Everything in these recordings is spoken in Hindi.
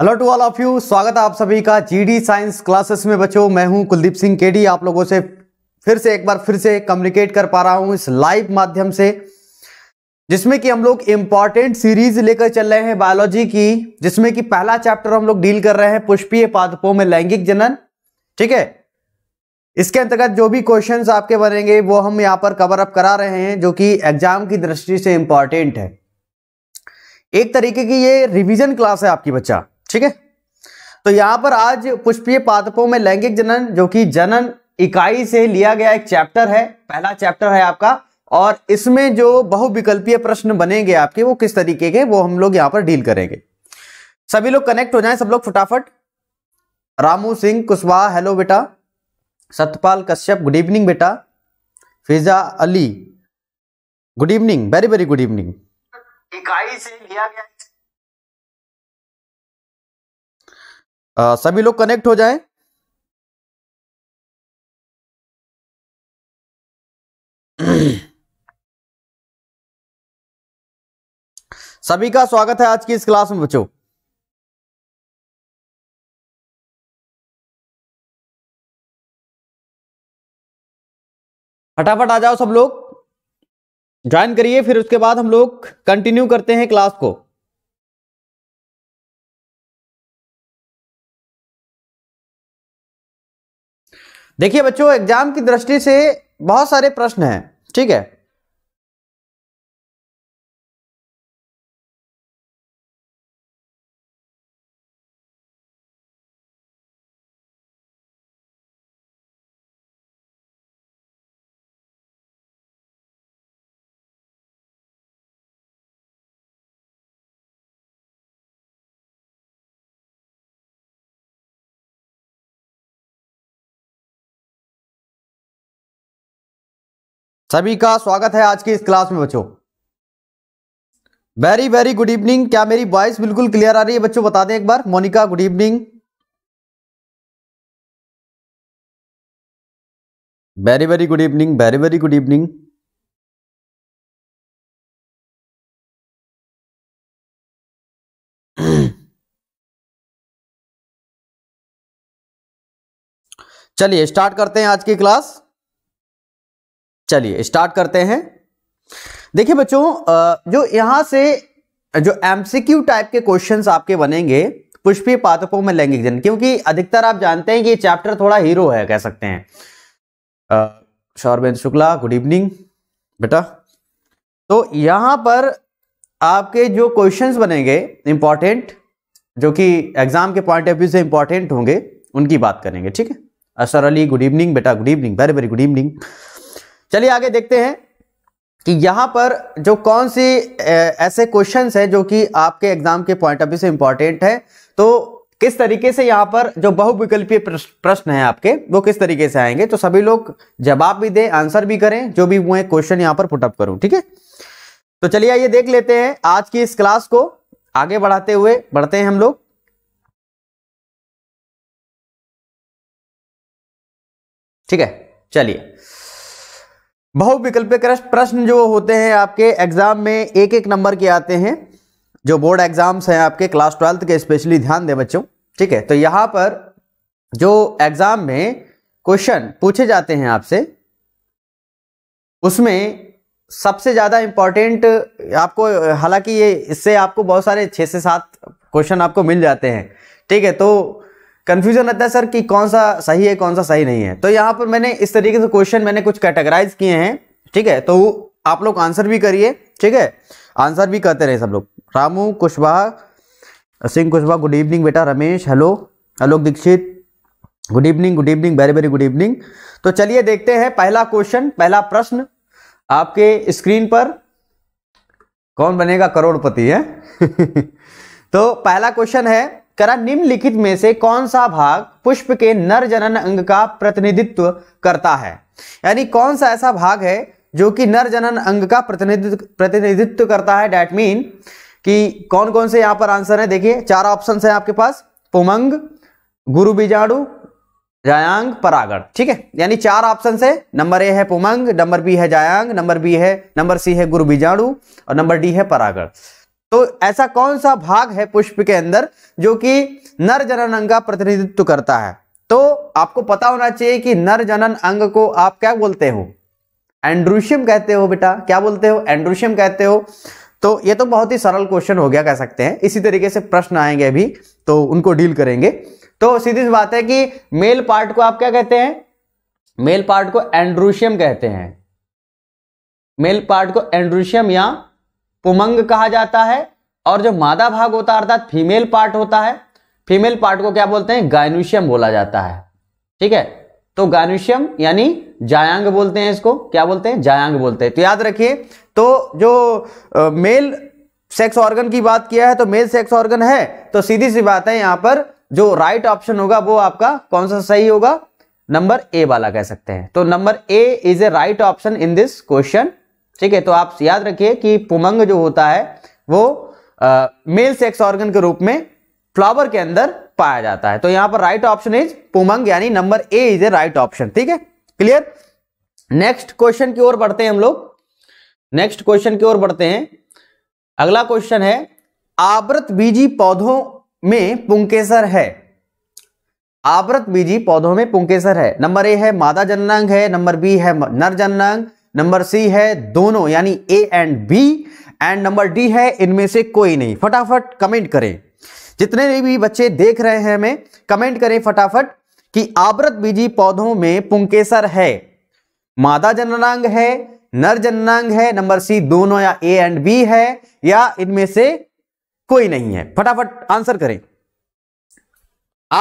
Hello to all of you स्वागत है आप सभी का जीडी साइंस क्लासेस में बच्चों मैं हूं कुलदीप सिंह केडी आप लोगों से फिर से एक बार फिर से कम्युनिकेट कर पा रहा हूं इस लाइव माध्यम से जिसमें कि हम लोग इम्पॉर्टेंट सीरीज लेकर चल रहे हैं बायोलॉजी की जिसमें कि पहला चैप्टर हम लोग डील कर रहे हैं पुष्पीय पादपों में लैंगिक जनन ठीक है इसके अंतर्गत जो भी क्वेश्चन आपके बनेंगे वो हम यहाँ पर कवर अप करा रहे हैं जो कि एग्जाम की दृष्टि से इम्पॉर्टेंट है एक तरीके की ये रिविजन क्लास है आपकी बच्चा ठीक है तो यहां पर आज पुष्पीय पादपों में लैंगिक जनन जो कि जनन इकाई से लिया गया एक चैप्टर है पहला चैप्टर है आपका और इसमें जो बहुविकल्पीय प्रश्न बनेंगे आपके वो किस तरीके के वो हम लोग यहां पर डील करेंगे सभी लोग कनेक्ट हो जाए सब लोग फटाफट रामू सिंह कुशवाहा हेलो बेटा सतपाल कश्यप गुड इवनिंग बेटा Fiza Ali good evening very very good evening इकाई से लिया गया सभी लोग कनेक्ट हो जाएं सभी का स्वागत है आज की इस क्लास में बच्चों फटाफट आ जाओ सब लोग ज्वाइन करिए फिर उसके बाद हम लोग कंटिन्यू करते हैं क्लास को देखिए बच्चों एग्जाम की दृष्टि से बहुत सारे प्रश्न हैं ठीक है सभी का स्वागत है आज की इस क्लास में बच्चों वेरी वेरी गुड इवनिंग क्या मेरी वॉइस बिल्कुल क्लियर आ रही है बच्चों बता दें एक बार Monika good evening very very good evening very very good evening चलिए स्टार्ट करते हैं आज की क्लास चलिए स्टार्ट करते हैं देखिए बच्चों जो यहां से जो एमसीक्यू टाइप के क्वेश्चंस आपके बनेंगे पुष्पी पातकों में लैंगिक जन क्योंकि अधिकतर आप जानते हैं कि चैप्टर थोड़ा हीरो है कह सकते हैं शौरबेंद्र शुक्ला गुड इवनिंग बेटा तो यहां पर आपके जो क्वेश्चंस बनेंगे इंपॉर्टेंट जो कि एग्जाम के पॉइंट ऑफ व्यू से इंपॉर्टेंट होंगे उनकी बात करेंगे ठीक है असर अली गुड इवनिंग बेटा good evening very very good evening चलिए आगे देखते हैं कि यहाँ पर जो कौन सी ऐसे क्वेश्चंस हैं जो कि आपके एग्जाम के पॉइंट ऑफ व्यू से इंपॉर्टेंट है तो किस तरीके से यहाँ पर जो बहुविकल्पीय प्रश्न है आपके वो किस तरीके से आएंगे तो सभी लोग जवाब भी दें आंसर भी करें जो भी हुए क्वेश्चन यहाँ पर पुटअप करूं ठीक है तो चलिए आइए देख लेते हैं आज की इस क्लास को आगे बढ़ाते हुए बढ़ते हैं हम लोग ठीक है चलिए बहुविकल्पिक प्रश्न जो होते हैं आपके एग्जाम में एक एक नंबर के आते हैं जो बोर्ड एग्जाम्स हैं आपके क्लास ट्वेल्थ के स्पेशली ध्यान दें बच्चों ठीक है तो यहाँ पर जो एग्जाम में क्वेश्चन पूछे जाते हैं आपसे उसमें सबसे ज़्यादा इंपॉर्टेंट आपको हालांकि ये इससे आपको बहुत सारे छः से सात क्वेश्चन आपको मिल जाते हैं ठीक है तो कन्फ्यूजन रहता है सर कि कौन सा सही है कौन सा सही नहीं है तो यहाँ पर मैंने इस तरीके से क्वेश्चन मैंने कुछ कैटेगराइज किए हैं ठीक है तो आप लोग आंसर भी करिए ठीक है आंसर भी करते रहे सब लोग रामू कुशवाहा सिंह कुशवाहा गुड इवनिंग बेटा Ramesh hello Alok Dixit good evening good evening very very good evening तो चलिए देखते हैं पहला क्वेश्चन पहला प्रश्न आपके स्क्रीन पर कौन बनेगा करोड़पति है तो पहला क्वेश्चन है करा निम्नलिखित में से कौन सा भाग पुष्प के नर जनन अंग का प्रतिनिधित्व करता है यानी कौन सा ऐसा भाग है जो कि नर जनन अंग का प्रतिनिधित्व प्रतिनिधित्व करता है डैट मीन कि कौन कौन से यहाँ पर आंसर है देखिए चार ऑप्शन है आपके पास पुमंग गुरु बीजाणु जायांग परागण ठीक है यानी चार ऑप्शन है नंबर ए है पुमंग नंबर बी है जायांग नंबर बी है नंबर सी है गुरु बीजाणु और नंबर डी है परागण तो ऐसा कौन सा भाग है पुष्प के अंदर जो कि नर जनन अंग का प्रतिनिधित्व करता है तो आपको पता होना चाहिए कि नर जनन अंग को आप क्या बोलते हो एंड्रूशियम कहते हो बेटा क्या बोलते हो एंड्रूशियम कहते हो तो ये तो बहुत ही सरल क्वेश्चन हो गया कह सकते हैं इसी तरीके से प्रश्न आएंगे अभी तो उनको डील करेंगे तो सीधी सी बात है कि मेल पार्ट को आप क्या कहते हैं मेल पार्ट को एंड्रूशियम कहते हैं मेल पार्ट को एंड्रूशियम या उमंग कहा जाता है और जो मादा भाग होता है अर्थात फीमेल पार्ट होता है फीमेल पार्ट को क्या बोलते हैं गायनुशियम बोला जाता है ठीक है तो गायनुशियम यानी जायांग बोलते हैं इसको क्या बोलते हैं जायांग बोलते हैं तो याद रखिए तो जो मेल सेक्स ऑर्गन की बात किया है तो मेल सेक्स ऑर्गन है तो सीधी सी बात है यहां पर जो राइट ऑप्शन होगा वो आपका कौन सा सही होगा नंबर ए वाला कह सकते हैं तो number A is a right option in this question ठीक है तो आप याद रखिए कि पुमंग जो होता है वो आ, मेल सेक्स ऑर्गन के रूप में फ्लावर के अंदर पाया जाता है तो यहां पर राइट ऑप्शन इज पुमंग यानी number A is a right option ठीक है क्लियर नेक्स्ट क्वेश्चन की ओर बढ़ते हैं हम लोग नेक्स्ट क्वेश्चन की ओर बढ़ते हैं अगला क्वेश्चन है आवृत बीजी पौधों में पुंकेसर है आवृत बीजी पौधों में पुंकेसर है नंबर ए है मादा जननांग है नंबर बी है नर जननांग नंबर सी है दोनों यानी A and B and number D है इनमें से कोई नहीं फटाफट कमेंट करें जितने भी बच्चे देख रहे हैं हमें कमेंट करें फटाफट कि आवृत बीजी पौधों में पुंकेसर है मादा जननांग है नर जननांग है नंबर सी दोनों या ए एंड बी है या इनमें से कोई नहीं है फटाफट आंसर करें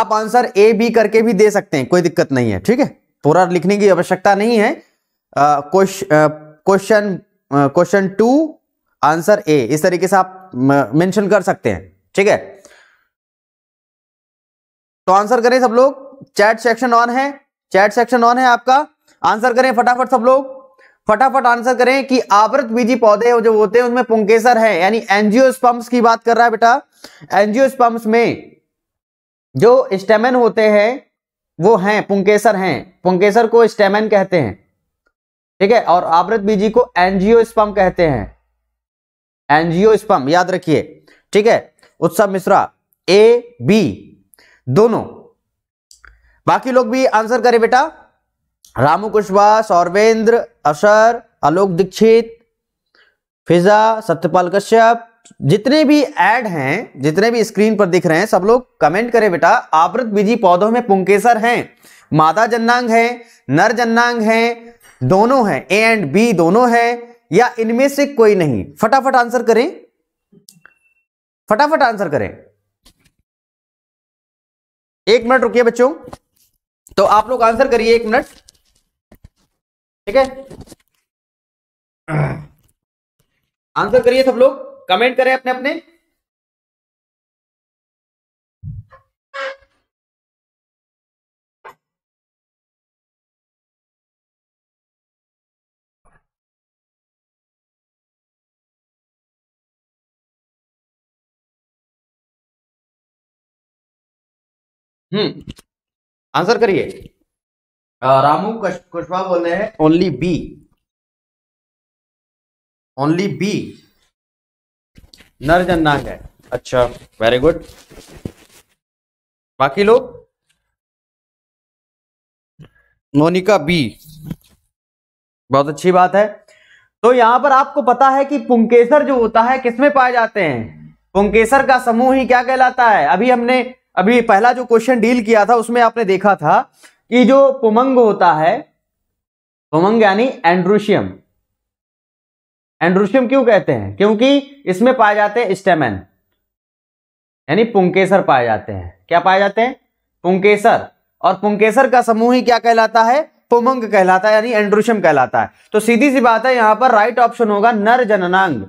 आप आंसर ए बी करके भी दे सकते हैं कोई दिक्कत नहीं है ठीक है पूरा लिखने की आवश्यकता नहीं है question question two answer A इस तरीके से आप मेंशन कर सकते हैं ठीक है तो आंसर करें सब लोग चैट सेक्शन ऑन है चैट सेक्शन ऑन है आपका आंसर करें फटाफट सब लोग फटाफट आंसर करें कि आवृत बीजी पौधे जो होते हैं उनमें पुंकेसर है यानी एनजीओ की बात कर रहा है बेटा एनजीओ में जो स्टेमन होते हैं वो हैं पुंकेसर हैं पुंकेसर को स्टेमन कहते हैं ठीक है और आवृत बीजी को एनजीओ स्पम कहते हैं एनजीओ स्पम याद रखिए ठीक है उत्सव मिश्रा ए बी दोनों बाकी लोग भी आंसर करें बेटा रामू कुशवा सौरवेंद्र असर आलोक दीक्षित फिजा सत्यपाल कश्यप जितने भी ऐड हैं जितने भी स्क्रीन पर दिख रहे हैं सब लोग कमेंट करें बेटा आवृत बीजी पौधों में पुंकेसर हैं मादा जन्नांग है नर जन्नांग है दोनों है ए एंड बी दोनों है या इनमें से कोई नहीं फटाफट आंसर करें फटाफट आंसर करें एक मिनट रुकिए बच्चों तो आप लोग आंसर करिए एक मिनट ठीक है आंसर करिए सब लोग कमेंट करें अपने अपने हम्म आंसर करिए रामू कुशवा बोल रहे हैं ओनली बी ओनली बी नर जननांग है अच्छा वेरी गुड बाकी लोग मोनिका बी बहुत अच्छी बात है तो यहां पर आपको पता है कि पुंकेसर जो होता है किसमें पाए जाते हैं पुंकेसर का समूह ही क्या कहलाता है अभी हमने अभी पहला जो क्वेश्चन डील किया था उसमें आपने देखा था कि जो पुमंग होता है पुमंग यानी एंड्रूशियम एंड्रूशियम क्यों कहते हैं क्योंकि इसमें पाए जाते हैं स्टेमन यानी पुंकेसर पाए जाते हैं क्या पाए जाते हैं पुंकेसर और पुंकेसर का समूह ही क्या कहलाता है पुमंग कहलाता है यानी एंड्रूशियम कहलाता है तो सीधी सी बात है यहां पर राइट ऑप्शन होगा नर जननांग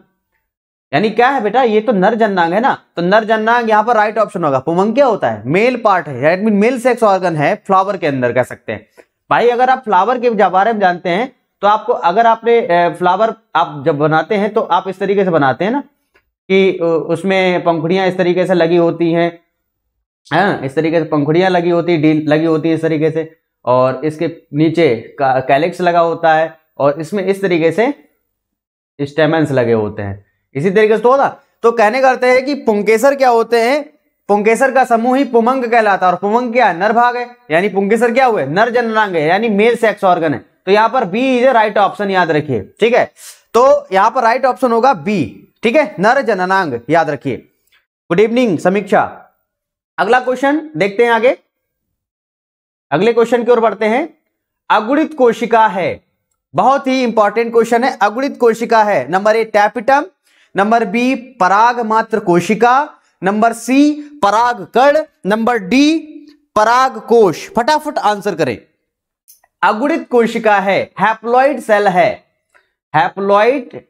यानी क्या है बेटा ये तो नर जननांग है ना तो नर जननांग यहाँ पर राइट ऑप्शन होगा पुमंग क्या होता है मेल पार्ट है मीन मेल सेक्स ऑर्गन है फ्लावर के अंदर कह सकते हैं भाई अगर आप फ्लावर के बारे में जानते हैं तो आपको अगर आपने फ्लावर आप जब बनाते हैं तो आप इस तरीके से बनाते हैं ना कि उसमें पंखुड़ियां इस तरीके से लगी होती हैं है हाँ, इस तरीके से पंखुड़ियां लगी होती डील लगी होती है इस तरीके से और इसके नीचे कैलेक्स लगा होता है और इसमें इस तरीके से स्टेमेंस लगे होते हैं इसी तरीके से तो होता तो कहने करते हैं कि पुंकेसर क्या होते हैं पुंकेसर का समूह ही पुमंग कहलाता है और पुमंग क्या नर भाग है यानी पुंकेसर क्या हुए नर जननांग है यानी मेल सेक्स ऑर्गन है तो यहां पर B is a right option याद रखिए ठीक है तो यहां पर राइट ऑप्शन होगा बी ठीक है नर जननांग याद रखिए गुड इवनिंग समीक्षा अगला क्वेश्चन देखते हैं आगे अगले क्वेश्चन की ओर बढ़ते हैं अगुणित कोशिका है बहुत ही इंपॉर्टेंट क्वेश्चन है अगुणित कोशिका है number A tapetum number B पराग मात्र कोशिका नंबर सी पराग कण नंबर डी पराग कोश फटाफट आंसर करें अगुणित कोशिका है हैप्लॉइड सेल है हैप्लॉइड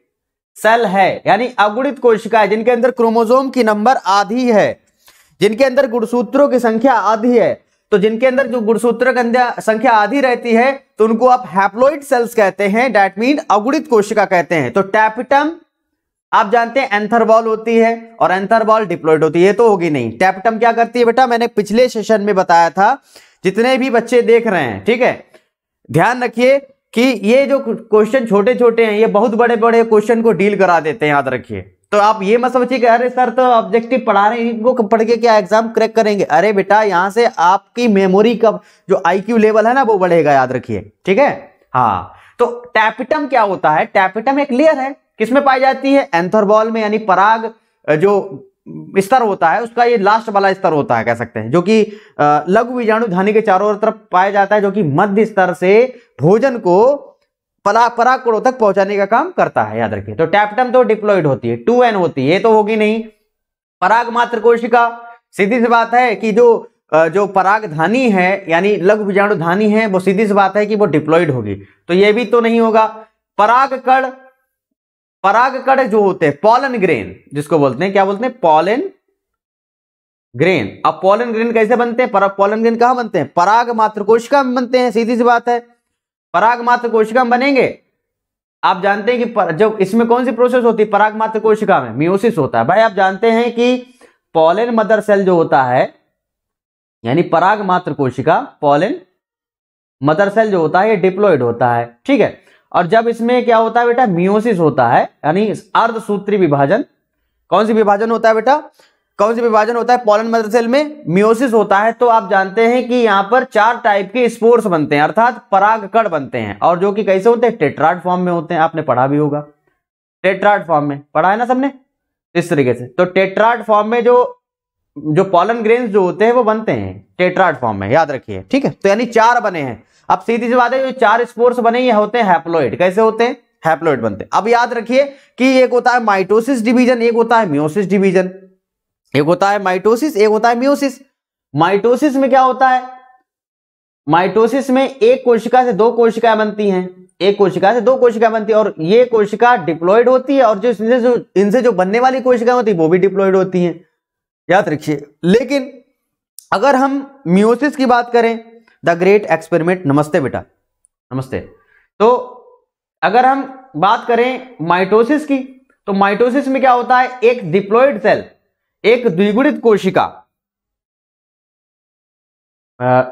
सेल है यानी अगुणित कोशिका है जिनके अंदर क्रोमोजोम की नंबर आधी है जिनके अंदर गुणसूत्रों की संख्या आधी है तो जिनके अंदर जो गुणसूत्र संख्या आधी रहती है तो उनको आप हैप्लोइड सेल्स कहते हैं डेट मीन अगुणित कोशिका कहते हैं तो टैपिटम आप जानते हैं एंथर बॉल होती है और एंथर बॉल डिप्लॉयड होती है तो होगी नहीं टैपटम क्या करती है बेटा मैंने पिछले सेशन में बताया था जितने भी बच्चे देख रहे हैं ठीक है ध्यान रखिए कि ये जो क्वेश्चन छोटे छोटे हैं ये बहुत बड़े बड़े क्वेश्चन को डील करा देते हैं याद रखिए तो आप ये मत समझिए कि अरे सर तो ऑब्जेक्टिव पढ़ा रहे हैं इनको पढ़ के क्या एग्जाम क्रैक करेंगे अरे बेटा यहाँ से आपकी मेमोरी का जो आईक्यू लेवल है ना वो बढ़ेगा याद रखिए ठीक है हाँ तो टैपिटम क्या होता है टैपिटम एक लेयर है किसमें पाई जाती है एंथरबॉल में यानी पराग जो स्तर होता है उसका ये लास्ट वाला स्तर होता है कह सकते हैं जो कि लघु बीजाणु धानी के चारों तरफ पाया जाता है जो कि मध्य स्तर से भोजन को पला तक पहुंचाने का काम करता है याद रखिए तो टैप्टम तो डिप्लॉइड होती है टू एन होती है ये तो होगी नहीं पराग मात्र कोशिका सीधी सी बात है कि जो जो परागधानी है यानी लघु बीजाणु धानी है वो सीधी सी बात है कि वो डिप्लॉइड होगी तो ये भी तो नहीं होगा पराग कड़ परागकण जो होते हैं पॉलन ग्रेन जिसको बोलते हैं क्या बोलते हैं पॉलन ग्रेन अब पॉलन ग्रेन कैसे बनते हैं पॉलन ग्रेन कहां बनते हैं पराग मात्र कोशिका में बनते हैं सीधी सी बात है पराग मात्र कोशिका में बनेंगे आप जानते हैं कि जब इसमें कौन सी प्रोसेस होती है पराग मात्र कोशिका में मियोसिस होता है भाई आप जानते हैं कि पॉलन मदर सेल जो होता है यानी पराग मात्र कोशिका पॉलन मदर सेल जो होता है ये डिप्लोइड होता है ठीक है और जब इसमें क्या होता है बेटा मियोसिस होता है यानी अर्धसूत्री विभाजन कौन सी विभाजन होता है बेटा कौन सी विभाजन होता है पॉलन मदर सेल में मियोसिस होता है तो आप जानते हैं कि यहाँ पर चार टाइप के स्पोर्ट्स बनते हैं अर्थात परागकण बनते हैं और जो कि कैसे होते हैं टेट्राड फॉर्म में होते हैं आपने पढ़ा भी होगा टेट्राड फॉर्म में पढ़ा है ना सबने इस तरीके से तो टेट्राड फॉर्म में जो जो पॉलन ग्रेन जो होते हैं वो बनते हैं टेट्राड फॉर्म में याद रखिए ठीक है तो यानी चार बने हैं अब सीधी सी बात है जो चार स्पोर्स बने ये होते हैं हैप्लोइड कैसे होते हैं हैप्लोइड बनते हैं अब याद रखिए कि एक होता है माइटोसिस डिवीजन एक होता है म्योसिस डिवीजन एक होता है माइटोसिस एक होता है म्योसिस माइटोसिस में क्या होता है माइटोसिस में एक कोशिका से दो कोशिकाएं बनती हैं एक कोशिका से दो कोशिकाएं बनती है और ये कोशिका डिप्लॉयड होती है और जो इनसे जो इनसे जो बनने वाली कोशिकाएं होती है वो भी डिप्लॉयड होती हैं याद रखिए लेकिन अगर हम म्यूसिस की बात करें द ग्रेट एक्सपेरिमेंट नमस्ते बेटा नमस्ते तो अगर हम बात करें माइटोसिस की तो माइटोसिस में क्या होता है एक डिप्लोइड सेल एक द्विगुणित कोशिका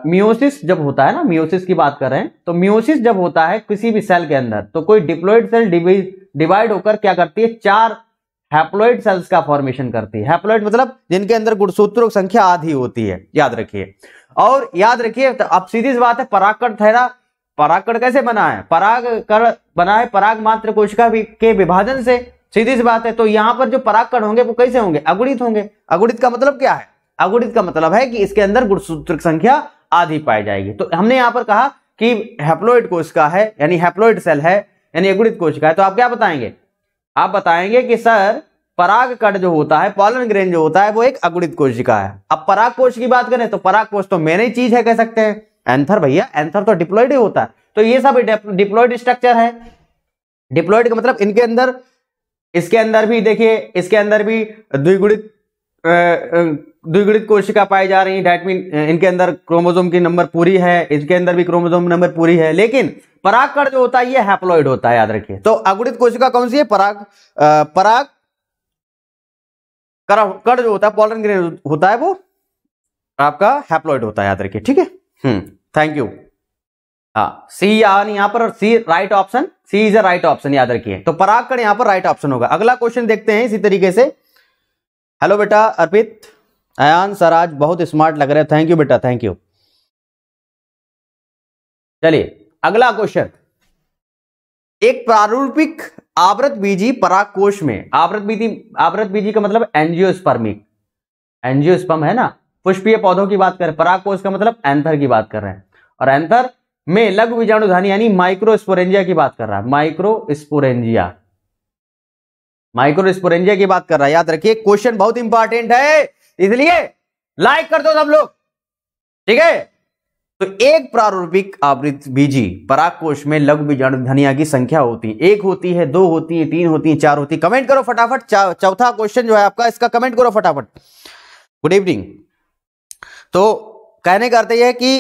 मियोसिस जब होता है ना मियोसिस की बात कर रहे हैं तो मियोसिस जब होता है किसी भी सेल के अंदर तो कोई डिप्लोइड सेल डिवाइड होकर क्या करती है चार हैप्लोइड सेल्स का फॉर्मेशन करती है हैप्लोइड मतलब जिनके अंदर गुणसूत्रों की संख्या आधी होती है याद रखिए और याद रखिए तो अब सीधी सी बात है पराकर थैरा पराकर कैसे बना है पराग कर बना है पराग मात्र कोशिका के विभाजन से सीधी सी बात है तो यहाँ पर जो परागकण होंगे वो कैसे होंगे अगुणित होंगे अगुणित का मतलब क्या है अगुणित का मतलब है कि इसके अंदर गुणसूत्र संख्या आधी पाई जाएगी तो हमने यहाँ पर कहा कि हेप्लोइड कोशिका है यानी हेप्लोइड सेल है यानी अगुणित कोशिका है तो आप क्या बताएंगे आप बताएंगे कि सर पराग कट जो होता है पॉलन ग्रेन जो होता है वो एक अगुणित कोशिका है अब पराग कोश की बात करें तो पराग कोश तो मेन ही चीज है कह सकते हैं एंथर भैया एंथर तो डिप्लॉइड ही होता है तो ये सब डिप्लॉइड स्ट्रक्चर है डिप्लॉइड का मतलब इनके अंदर इसके अंदर भी देखिए इसके अंदर भी द्विगुणित द्विगुणित कोशिका पाई जा रही है डैट मीन इनके अंदर क्रोमोजोम की नंबर पूरी है इसके अंदर भी क्रोमोजोम नंबर पूरी है लेकिन पराग कण जो होता है ये हैप्लॉइड होता है याद रखिए तो अगुणित कोशिका कौन सी है पराग पराग कर जो होता है पॉलन ग्रेन होता है वो आपका हैप्लॉइड होता है याद रखिए ठीक है थैंक हम्म, यू हाँ सी यहाँ पर C right option C is a right option याद रखिए तो परागकण यहाँ पर राइट ऑप्शन होगा अगला क्वेश्चन देखते हैं इसी तरीके से हेलो बेटा अर्पित अयान सराज बहुत स्मार्ट लग रहे हैं थैंक यू बेटा थैंक यू चलिए अगला क्वेश्चन एक प्रारूपिक आवृत बीजी पराकोश में आवृत बीजी आवृत बीजी का मतलब एंजियोस्पर्मिक एंजियोस्पर्म है ना पुष्पीय पौधों की बात करें पराकोश का मतलब एंथर की बात कर रहे हैं और एंथर में लघु बीजाणु धानी यानी माइक्रोस्पोरेंजिया की बात कर रहा है माइक्रोस्पोरेंजिया माइक्रोस्पोरेंजिया की बात कर रहा है याद रखिए क्वेश्चन बहुत इंपॉर्टेंट है इसलिए लाइक कर दो सब लोग ठीक है तो एक प्रारूपिक आवृत बीजी पराकोष में लघु बीजाणु धनिया की संख्या होती है एक होती है दो होती है तीन होती है चार होती है कमेंट करो फटाफट चौथा क्वेश्चन जो है आपका इसका कमेंट करो फटाफट गुड इवनिंग तो कहने का अर्थ यह है कि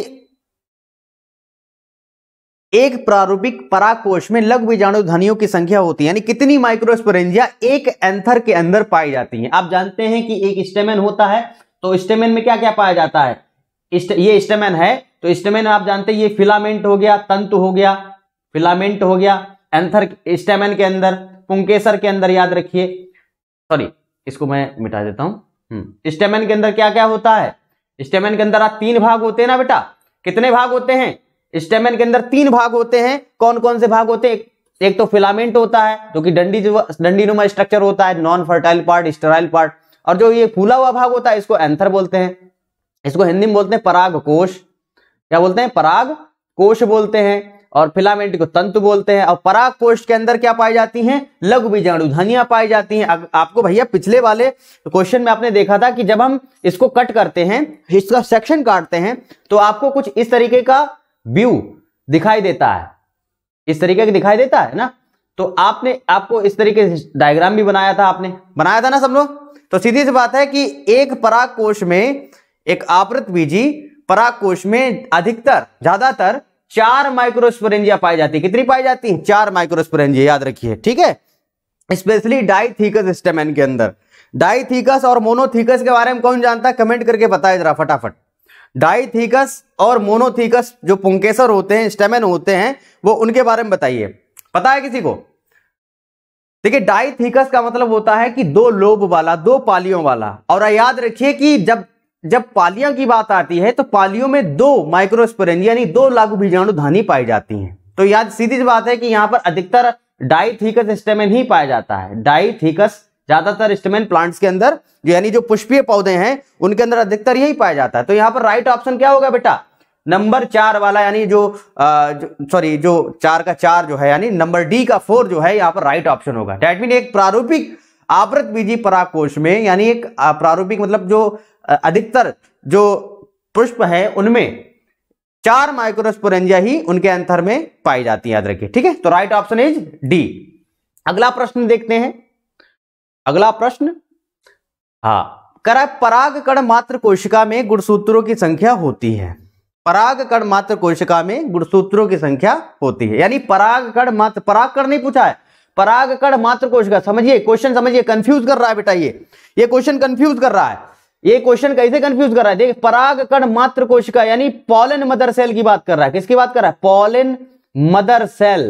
एक प्रारूपिक पराकोष में लघु बीजाणु धनियों की संख्या होती है यानी कितनी माइक्रोस्पोरेंजिया एक एंथर के अंदर पाई जाती है आप जानते हैं कि एक स्टेमेन होता है तो स्टेमेन में क्या क्या पाया जाता है ये स्टेमेन है तो स्टेमेन आप जानते हैं ये फिलामेंट हो गया तंतु हो गया फिलामेंट हो गया एंथर स्टेमेन के अंदर पुंकेसर के अंदर याद रखिए सॉरी इसको मैं मिटा देता हूं हम्म, स्टेमेन के अंदर क्या क्या होता है स्टेमेन के अंदर आप तीन भाग होते हैं ना बेटा कितने भाग होते हैं स्टेमेन के अंदर तीन भाग होते हैं कौन कौन से भाग होते हैं एक तो फिलामेंट होता है जो कि डंडी जो डंडी नुमा स्ट्रक्चर होता है non fertile part sterile part और जो ये फूला हुआ भाग होता है इसको एंथर बोलते हैं इसको हिंदी में बोलते हैं पराग कोश क्या बोलते हैं पराग कोश बोलते हैं और फिलामेंट को तंतु बोलते हैं और पराग कोश के अंदर क्या पाई जाती हैं लघु धनिया पाई जाती हैं आपको भैया पिछले वाले क्वेश्चन में आपने देखा था कि जब हम इसको कट करते हैं इसका सेक्शन काटते हैं तो आपको कुछ इस तरीके का व्यू दिखाई देता है इस तरीके का दिखाई देता है ना तो आपने आपको इस तरीके से डायग्राम भी बनाया था आपने बनाया था ना सब लोग तो सीधी सी बात है कि एक पराग कोश में एक आवृत बीजी पराकोश में अधिकतर ज्यादातर चार माइक्रोस्पोरेंजिया पाई जाती है कितनी पाई जाती है चार माइक्रोस्पोरेंजिया याद रखिए ठीक है स्पेशली डाइथीकस स्टेमेन के अंदर डाइथीकस और मोनोथीकस के बारे में कौन जानता है कमेंट करके बताए जरा फटाफट डाइथीकस और मोनोथीकस जो पुंकेसर होते हैं स्टेमेन होते हैं वो उनके बारे में बताइए पता है किसी को देखिए डाइथीकस का मतलब होता है कि दो लोब वाला दो पालियों वाला और याद रखिए कि जब जब पालिया की बात आती है तो पालियों में दो माइक्रोस्पोरेन यानी दो लागू बीजाणु धानी पाई जाती हैं तो याद सीधी बात है कि यहां पर अधिकतर डाइथीकस स्टेमेन ही पाया जाता है डाइथीकस ज्यादातर स्टेमेन प्लांट्स के अंदर यानी जो पुष्पीय पौधे हैं उनके अंदर अधिकतर यही पाया जाता है तो यहां पर राइट ऑप्शन क्या होगा बेटा नंबर चार वाला यानी जो सॉरी जो चार का चार जो है यानी नंबर डी का फोर जो है यहाँ पर राइट ऑप्शन होगा डेटमीन एक प्रारूपिक आवृत बीजी पराकोष में यानी एक प्रारूपिक मतलब जो अधिकतर जो पुष्प है उनमें चार माइक्रोस्पोरेंजिया ही उनके अंतर में पाई जाती है याद रखिए ठीक है तो राइट ऑप्शन इज डी अगला प्रश्न देखते हैं अगला प्रश्न हा कर परागकण मात्र कोशिका में गुणसूत्रों की संख्या होती है परागकण मात्र कोशिका में गुणसूत्रों की संख्या होती है यानी परागकण मात्र परागकण नहीं पूछा है परागकण मात्र कोशिका समझिए क्वेश्चन समझिए कंफ्यूज कर रहा है बेटा ये ये क्वेश्चन कंफ्यूज कर रहा है ये क्वेश्चन कैसे कंफ्यूज कर रहा है देख परागकण मात्र कोशिका यानी पॉलन मदर सेल की बात कर रहा है किसकी बात कर रहा है pollen mother cell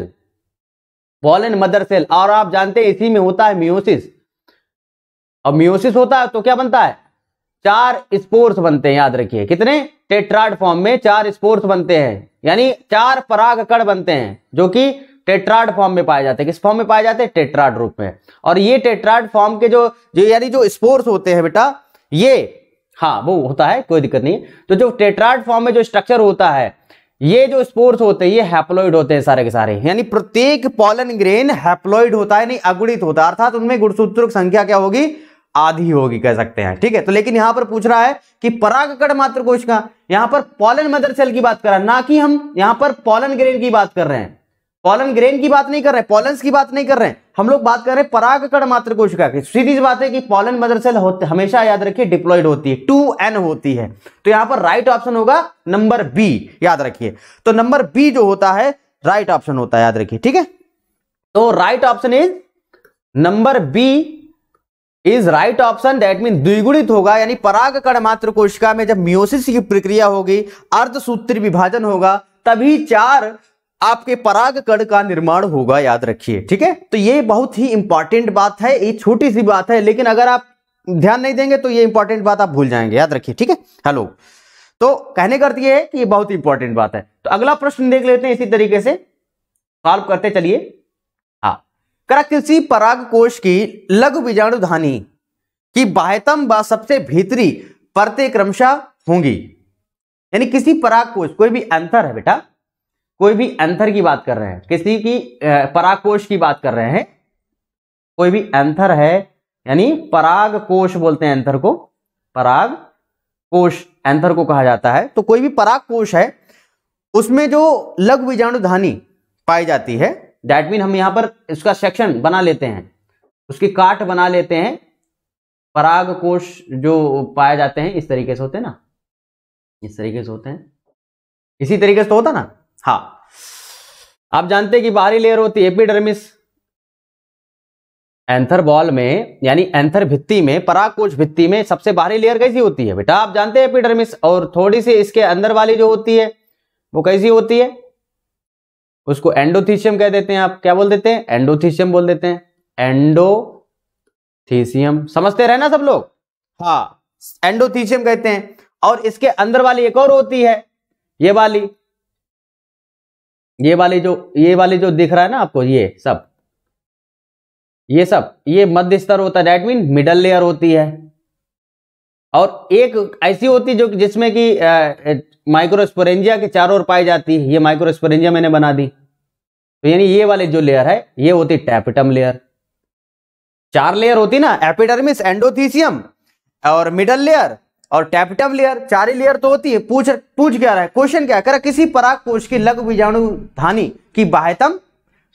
pollen mother cell और आप जानते हैं इसी में होता है मियोसिस अब मियोसिस होता है तो क्या बनता है चार स्पोर्स बनते हैं याद रखिए कितने टेट्राड फॉर्म में चार स्पोर्स बनते हैं यानी चार परागकण बनते हैं जो कि टेट्राड फॉर्म में पाए जाते हैं किस फॉर्म में पाए जाते हैं टेट्राड रूप में और ये टेट्राड फॉर्म के जो यानी जो स्पोर्स होते हैं बेटा ये हाँ वो होता है कोई दिक्कत नहीं तो जो टेट्राइड फॉर्म में जो स्ट्रक्चर होता है ये जो स्पोर्स होते हैं ये हैप्लोइड होते हैं सारे के सारे यानी प्रत्येक पॉलन ग्रेन हैप्लोइड होता है नहीं अगुणित होता है अर्थात उनमें गुणसूत्र संख्या क्या होगी आधी होगी कह सकते हैं ठीक है तो लेकिन यहां पर पूछ रहा है कि परागकण मात्र कोशिका यहां पर पॉलन मदर सेल की बात कर रहा है ना कि हम यहां पर पॉलन ग्रेन की बात कर रहे हैं पॉलन ग्रेन की बात नहीं कर रहे हैं पॉलन्स की बात नहीं कर रहे हम लोग बात कर रहे हैं परागकण मात्र कोशिका की सीधी बात है कि पॉलन मदर सेल होते हमेशा याद रखिए डिप्लॉइड होती है टू एन होती है तो यहां पर राइट ऑप्शन होगा नंबर बी याद रखिए तो नंबर बी जो होता है राइट ऑप्शन होता है याद रखिए ठीक है तो right option is number B is right option that mean द्विगुणित होगा यानी पराग कण मात्र कोशिका में जब मियोसिस की प्रक्रिया होगी अर्धसूत्र विभाजन होगा तभी चार आपके पराग कण का निर्माण होगा याद रखिए ठीक है तो ये बहुत ही इंपॉर्टेंट बात है ये छोटी सी बात है लेकिन अगर आप ध्यान नहीं देंगे तो ये इंपॉर्टेंट बात आप भूल जाएंगे याद रखिए ठीक है हेलो तो कहने का अर्थ है कि ये बहुत इंपॉर्टेंट बात है तो अगला प्रश्न देख लेते हैं इसी तरीके से सॉल्व करते चलिए हाँ किसी पराग कोश की लघु बीजाणु धानी की बाह्यतम व सबसे भीतरी परतें क्रमशः होंगी यानी किसी पराग कोश कोई भी अंतर है बेटा कोई भी एंथर की बात कर रहे हैं किसी की परागकोश की बात कर रहे हैं कोई भी एंथर है यानी पराग कोश बोलते हैं एंथर को पराग कोश एंथर को कहा जाता है तो कोई भी पराग कोश है उसमें जो लघु बीजाणु धानी पाई जाती है डैट मीन हम यहां पर इसका सेक्शन बना लेते हैं उसकी काट बना लेते हैं पराग कोश जो पाए जाते हैं इस तरीके से होते हैं ना इस तरीके से होते हैं इसी तरीके से तो होता ना हाँ आप जानते हैं कि बाहरी लेयर होती है एपिडर्मिस एंथर बॉल में यानी एंथर भित्ति में पराकोश भित्ति में सबसे बाहरी लेयर कैसी होती है बेटा आप जानते हैं एपिडर्मिस और थोड़ी सी इसके अंदर वाली जो होती है वो कैसी होती है उसको एंडोथीशियम कह देते हैं आप क्या बोल देते हैं एंडोथीशियम बोल देते हैं एंडोथीशियम समझते रहे ना सब लोग हाँ एंडोथीशियम कहते हैं और इसके अंदर वाली एक और होती है ये वाली ये वाले जो ये वाले जो दिख रहा है ना आपको ये सब ये सब ये मध्य स्तर होता है डेट मीन मिडल लेयर होती है और एक ऐसी होती जो जिसमें कि माइक्रोस्पोरेंजिया के चारों ओर पाई जाती है ये माइक्रोस्पोरेंजिया मैंने बना दी तो यानी ये वाले जो लेयर है ये होती टैपिटम लेयर चार लेयर होती ना एपिडर्मिस एंडोथीसियम और मिडल लेयर और कैपिटल लेयर चारे लेयर तो होती है पूछ पूछ क्या रहा है क्वेश्चन क्या कर किसी पराग कोश की लघु बीजाणु धानी की बाह्यतम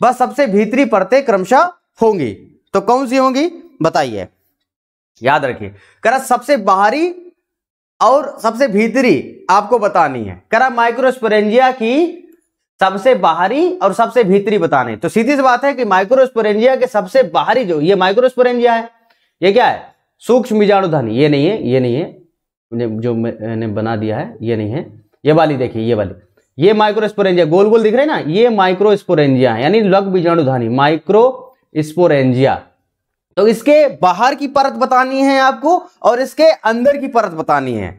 बस सबसे भीतरी परतें क्रमशः होंगी तो कौन सी होंगी बताइए याद रखिए करा सबसे बाहरी और सबसे भीतरी आपको बतानी है करा माइक्रोस्पोरेंजिया की सबसे बाहरी और सबसे भीतरी बताने तो सीधी सी बात है कि माइक्रोस्पोरेंजिया के सबसे बाहरी जो ये माइक्रोस्पोरेंजिया है ये क्या है सूक्ष्म बीजाणु धानी ये नहीं है ये नहीं है जो मैंने बना दिया है ये नहीं है ये वाली देखिए ये वाली ये माइक्रोस्पोरेंजिया गोल गोल दिख रहे ना ये माइक्रोस्पोरेंजिया यानी लग बीजाणुधानी माइक्रोस्पोरेंजिया तो इसके बाहर की परत बतानी है आपको और इसके अंदर की परत बतानी है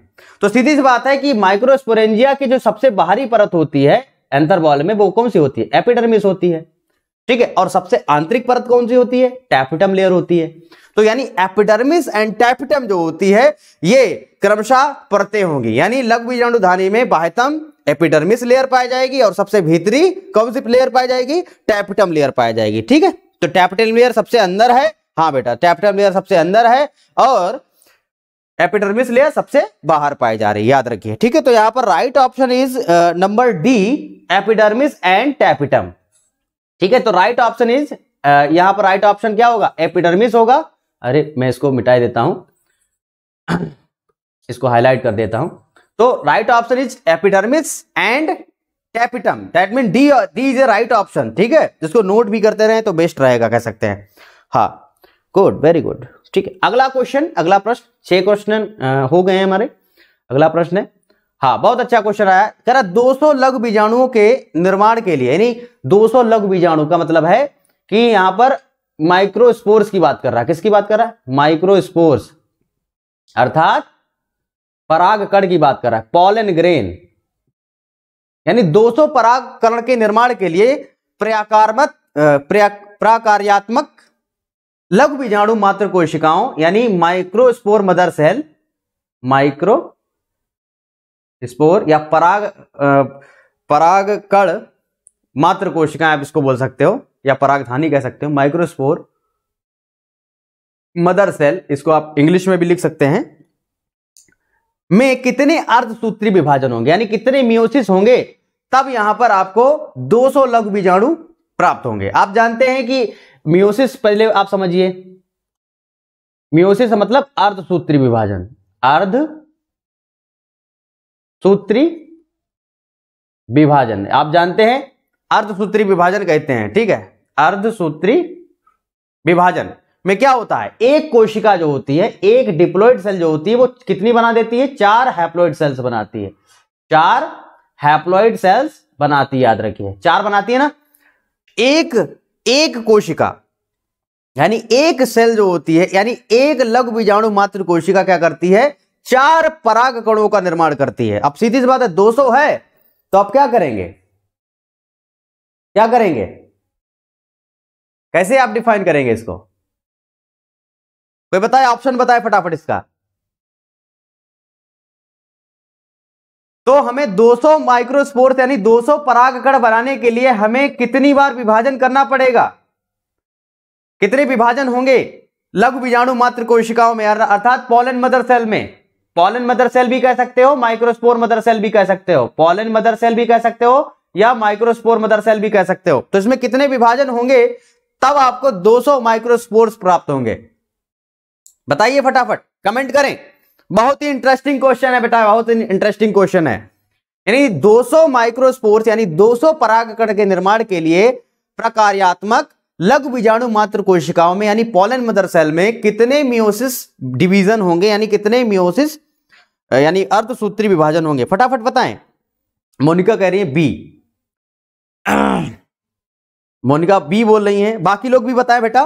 तो सीधी सी बात है कि माइक्रोस्पोरेंजिया की जो सबसे बाहरी परत होती है एंथरबॉल में वो कौन सी होती है एपिडर्मिस होती है ठीक है और सबसे आंतरिक परत कौन सी होती है टैपिटम लेयर होती है तो यानी एपिटर्मिस एंड टैपिटम जो होती है ये क्रमशः परतें होंगी यानी लघु धानी में बाह्यतम एपिटर्मिस लेयर पाई जाएगी और सबसे भीतरी कौन सी लेयर पाई जाएगी टैपिटम लेयर पाई जाएगी ठीक है तो टैपिटम लेयर सबसे अंदर है हाँ बेटा टैपिटम लेयर सबसे अंदर है और एपिडर्मिस लेयर सबसे बाहर पाई जा रही है याद रखिए ठीक है तो यहां पर right option is number D epidermis and tapetum ठीक है तो राइट ऑप्शन इज यहां पर राइट ऑप्शन क्या होगा एपिडर्मिस होगा अरे मैं इसको मिटाई देता हूं इसको हाईलाइट कर देता हूं तो right option is epidermis and tapetum that mean D D is a right option ठीक है जिसको नोट भी करते रहे तो बेस्ट रहेगा कह सकते हैं हाँ गुड वेरी गुड ठीक है अगला क्वेश्चन अगला प्रश्न छह क्वेश्चन uh, हो गए हैं हमारे अगला प्रश्न है हाँ बहुत अच्छा क्वेश्चन आया कह रहा दो लघु बीजाणुओं के निर्माण के लिए यानी 200 लघु बीजाणु का मतलब है कि यहां पर माइक्रोस्पोर्स की बात कर रहा है किसकी बात कर रहा है माइक्रोस्पोर्स अर्थात कण की बात कर रहा है पॉलन ग्रेन यानी 200 परागकरण के निर्माण के लिए प्रयाकारमत प्राकार्यात्मक लघु बीजाणु मात्र कोशिकाओं यानी microspore mother cell micro spore या पराग पराग कड़ मात्र कोशिकाएं आप इसको बोल सकते हो या परागधानी कह सकते हो माइक्रोस्पोर मदर सेल इसको आप इंग्लिश में भी लिख सकते हैं में कितने अर्धसूत्री विभाजन होंगे यानी कितने मियोसिस होंगे तब यहां पर आपको 200 लघु बीजाणु प्राप्त होंगे आप जानते हैं कि मियोसिस पहले आप समझिए मियोसिस मतलब अर्धसूत्री विभाजन अर्ध सूत्री विभाजन आप जानते हैं अर्धसूत्री विभाजन कहते हैं ठीक है अर्धसूत्री विभाजन में क्या होता है एक कोशिका जो होती है एक डिप्लोइड सेल जो होती है वो कितनी बना देती है चार हैप्लोइड सेल्स बनाती है चार हैप्लोइड सेल्स बनाती है याद रखिए चार बनाती है ना एक एक कोशिका यानी एक सेल जो होती है यानी एक लघु बीजाणु मात्र कोशिका क्या करती है चार पराग कणों का निर्माण करती है अब सीधी सी बात है 200 है तो आप क्या करेंगे क्या करेंगे कैसे आप डिफाइन करेंगे इसको कोई बताए ऑप्शन बताए फटाफट इसका तो हमें 200 माइक्रोस्पोर्स यानी 200 परागकण बनाने के लिए हमें कितनी बार विभाजन करना पड़ेगा कितने विभाजन होंगे लघु बीजाणु मात्र कोशिकाओं में अर्थात पॉलन मदर सेल में पॉलन मदर सेल भी कह सकते हो माइक्रोस्पोर मदर सेल भी कह सकते हो पॉलन मदर सेल भी कह सकते हो या माइक्रोस्पोर मदर सेल भी कह सकते हो तो इसमें कितने विभाजन होंगे तब आपको 200 माइक्रोस्पोर्स प्राप्त होंगे बताइए फटाफट कमेंट करें बहुत ही इंटरेस्टिंग क्वेश्चन है बेटा बहुत ही इंटरेस्टिंग क्वेश्चन है यानी 200 माइक्रोस्पोर्स यानी 200 सौ परागकण के निर्माण के लिए प्रकार्यात्मक लघु बीजाणु मात्र कोशिकाओं में यानी पॉलन मदर सेल में कितने मियोसिस डिवीजन होंगे यानी कितने मियोसिस यानी अर्धसूत्री विभाजन होंगे फटाफट बताएं मोनिका कह रही है बी मोनिका बी बोल रही हैं बाकी लोग भी बताएं बेटा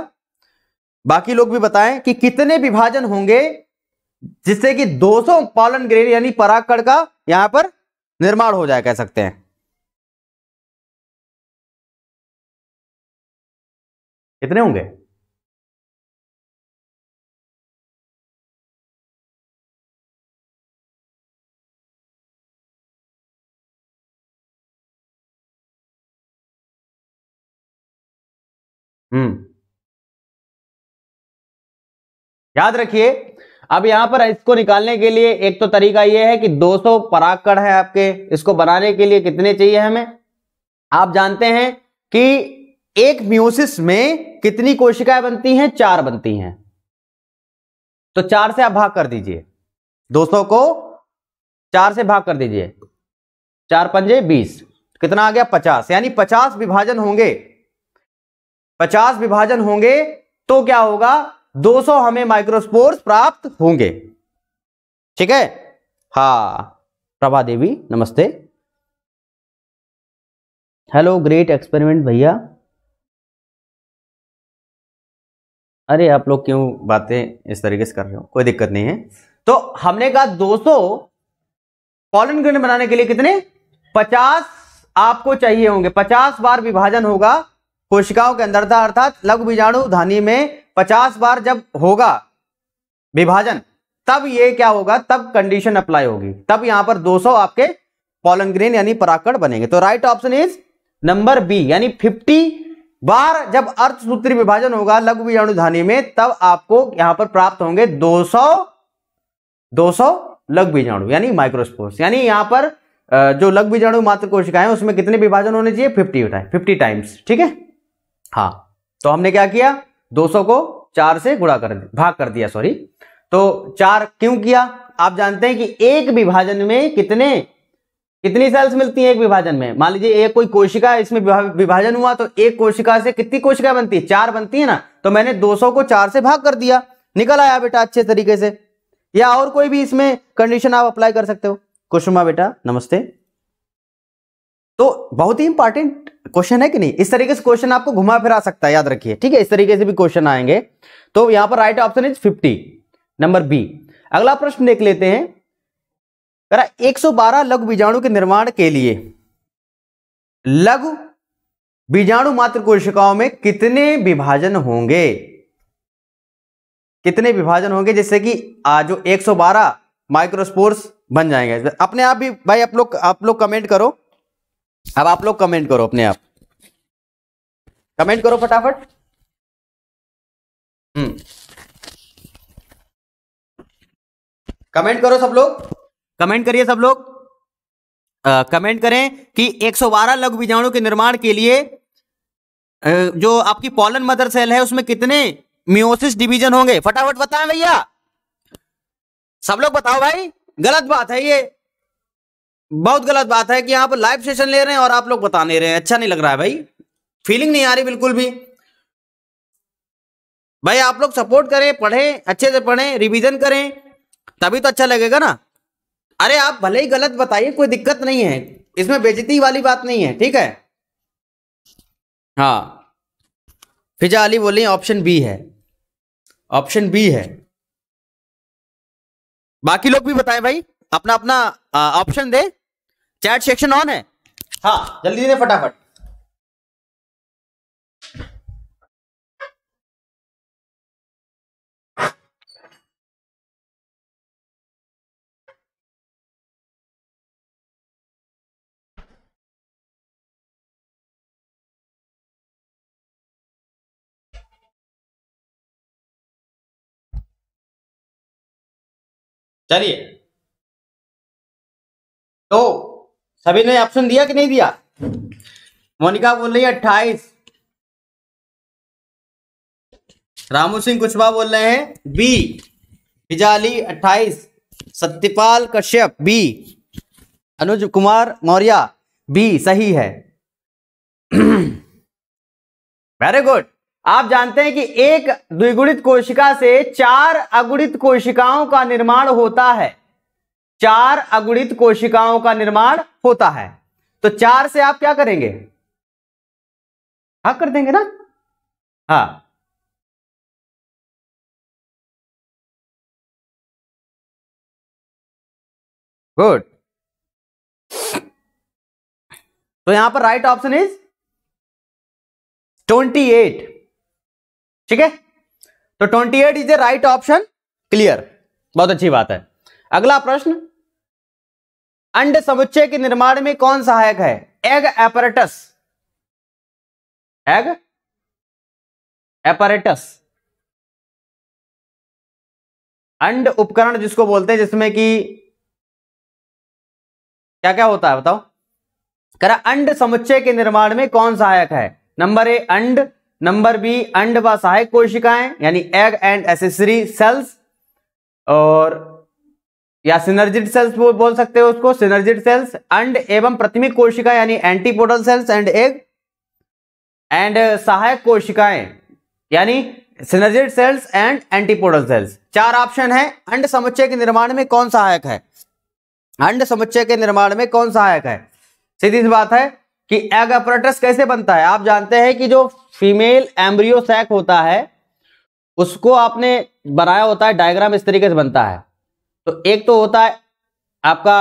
बाकी लोग भी बताएं कि कितने विभाजन होंगे जिससे कि 200 पॉलन ग्रेड यानी पराकड़ का यहां पर निर्माण हो जाए कह सकते हैं कितने होंगे हम्म याद रखिए अब यहां पर इसको निकालने के लिए एक तो तरीका यह है कि 200 पराकड़ है आपके इसको बनाने के लिए कितने चाहिए हमें आप जानते हैं कि एक म्यूसिस में कितनी कोशिकाएं बनती हैं चार बनती हैं तो चार से आप भाग कर दीजिए दोस्तों को चार से भाग कर दीजिए चार पंजे बीस कितना आ गया पचास यानी पचास विभाजन होंगे पचास विभाजन होंगे तो क्या होगा 200 हमें माइक्रोस्पोर्स प्राप्त होंगे ठीक है हाँ प्रभा देवी नमस्ते हेलो ग्रेट एक्सपेरिमेंट भैया अरे आप लोग क्यों बातें इस तरीके से कर रहे हो कोई दिक्कत नहीं है तो हमने कहा 200 कॉलन ग्रेन बनाने के लिए कितने 50 आपको चाहिए होंगे 50 बार विभाजन होगा कोशिकाओं के अंदर था अर्थात लघु बीजाणु धानी में 50 बार जब होगा विभाजन तब ये क्या होगा तब कंडीशन अप्लाई होगी तब यहां पर 200 आपके पॉलन ग्रेन यानी पराकड़ बनेंगे तो right option is number B यानी फिफ्टी बार जब अर्थ सूत्री विभाजन होगा लघु बीजाणु धानी में तब आपको यहां पर प्राप्त होंगे 200 200 लघु बीजाणु यानी माइक्रोस्पोर्स यानी यहां पर जो लघु बीजाणु मात्र कोशिकाएं उसमें कितने विभाजन होने चाहिए फिफ्टी फिफ्टी टाइम्स ठीक है हाँ तो हमने क्या किया 200 को चार से गुड़ा कर भाग कर दिया सॉरी तो चार क्यों किया आप जानते हैं कि एक विभाजन में कितने कितनी सेल्स मिलती हैं एक विभाजन में मान लीजिए एक कोई कोशिका इसमें विभाजन हुआ तो एक कोशिका से कितनी कोशिका बनती है चार बनती है ना तो मैंने 200 को चार से भाग कर दिया निकल आया बेटा अच्छे तरीके से या और कोई भी इसमें कंडीशन आप अप्लाई कर सकते हो कुशुमा बेटा नमस्ते तो बहुत ही इंपॉर्टेंट क्वेश्चन है कि नहीं इस तरीके से क्वेश्चन आपको घुमा फिरा सकता है याद रखिए ठीक है इस तरीके से भी क्वेश्चन आएंगे तो यहां पर right option is fifty number B अगला प्रश्न देख लेते हैं करा 112 लघु बीजाणु के निर्माण के लिए लघु बीजाणु मात्र कोशिकाओं में कितने विभाजन होंगे कितने विभाजन होंगे जैसे कि जो 112 माइक्रोस्पोर्स बन जाएंगे अपने आप भी भाई आप लोग आप लोग कमेंट करो अब आप लोग कमेंट करो अपने आप कमेंट करो फटाफट हम्म कमेंट करो सब लोग कमेंट करिए सब लोग कमेंट करें कि 112 लघु बीजाणु के निर्माण के लिए आ, जो आपकी पॉलन मदर सेल है उसमें कितने मियोसिस डिवीजन होंगे फटाफट बताएं भैया सब लोग बताओ भाई गलत बात है ये बहुत गलत बात है कि आप लाइव सेशन ले रहे हैं और आप लोग बता नहीं रहे हैं अच्छा नहीं लग रहा है भाई फीलिंग नहीं आ रही बिल्कुल भी भाई आप लोग सपोर्ट करें पढ़ें अच्छे से पढ़ें रिवीजन करें तभी तो अच्छा लगेगा ना अरे आप भले ही गलत बताइए कोई दिक्कत नहीं है इसमें बेजती वाली बात नहीं है ठीक है हाँ फिजा अली बोली ऑप्शन बी है ऑप्शन बी है बाकी लोग भी बताएं भाई अपना अपना ऑप्शन दे चैट सेक्शन ऑन है हाँ जल्दी दे फटाफट चलिए तो सभी ने ऑप्शन दिया कि नहीं दिया मोनिका बोल रही है अट्ठाईस रामू सिंह कुशवा बोल रहे हैं बी हिजाली अट्ठाईस सत्यपाल कश्यप बी अनुज कुमार मौर्य बी सही है वेरी गुड आप जानते हैं कि एक द्विगुणित कोशिका से चार अगुणित कोशिकाओं का निर्माण होता है चार अगुणित कोशिकाओं का निर्माण होता है तो चार से आप क्या करेंगे भाग कर देंगे ना हा गुड तो यहां पर right option is twenty eight ठीक है तो twenty eight is a right option clear बहुत अच्छी बात है अगला प्रश्न अंड समुच्चय के निर्माण में कौन सहायक है एग एपरेटस एग एपरेटस अंड उपकरण जिसको बोलते हैं जिसमें कि क्या क्या होता है बताओ करा अंड समुच्चय के निर्माण में कौन सहायक है नंबर ए अंड नंबर बी अंड व सहायक कोशिकाएं यानी एग एंड एसेसरी सेल्स और या सिनर्जिड सेल्स बोल सकते हो उसको सिनर्जिड सेल्स अंड एवं प्रतिमिक कोशिका यानी antipodal cells and egg and सहायक कोशिकाएं यानी synergid cells and antipodal cells चार ऑप्शन है अंड समुच्चय के निर्माण में कौन सहायक है अंड समुच्चय के निर्माण में कौन सहायक है सीधी सी बात है कि एग अपराटस कैसे बनता है आप जानते हैं कि जो फीमेल एम्ब्रियो सैक होता है उसको आपने बनाया होता है डायग्राम इस तरीके से बनता है तो एक तो होता है आपका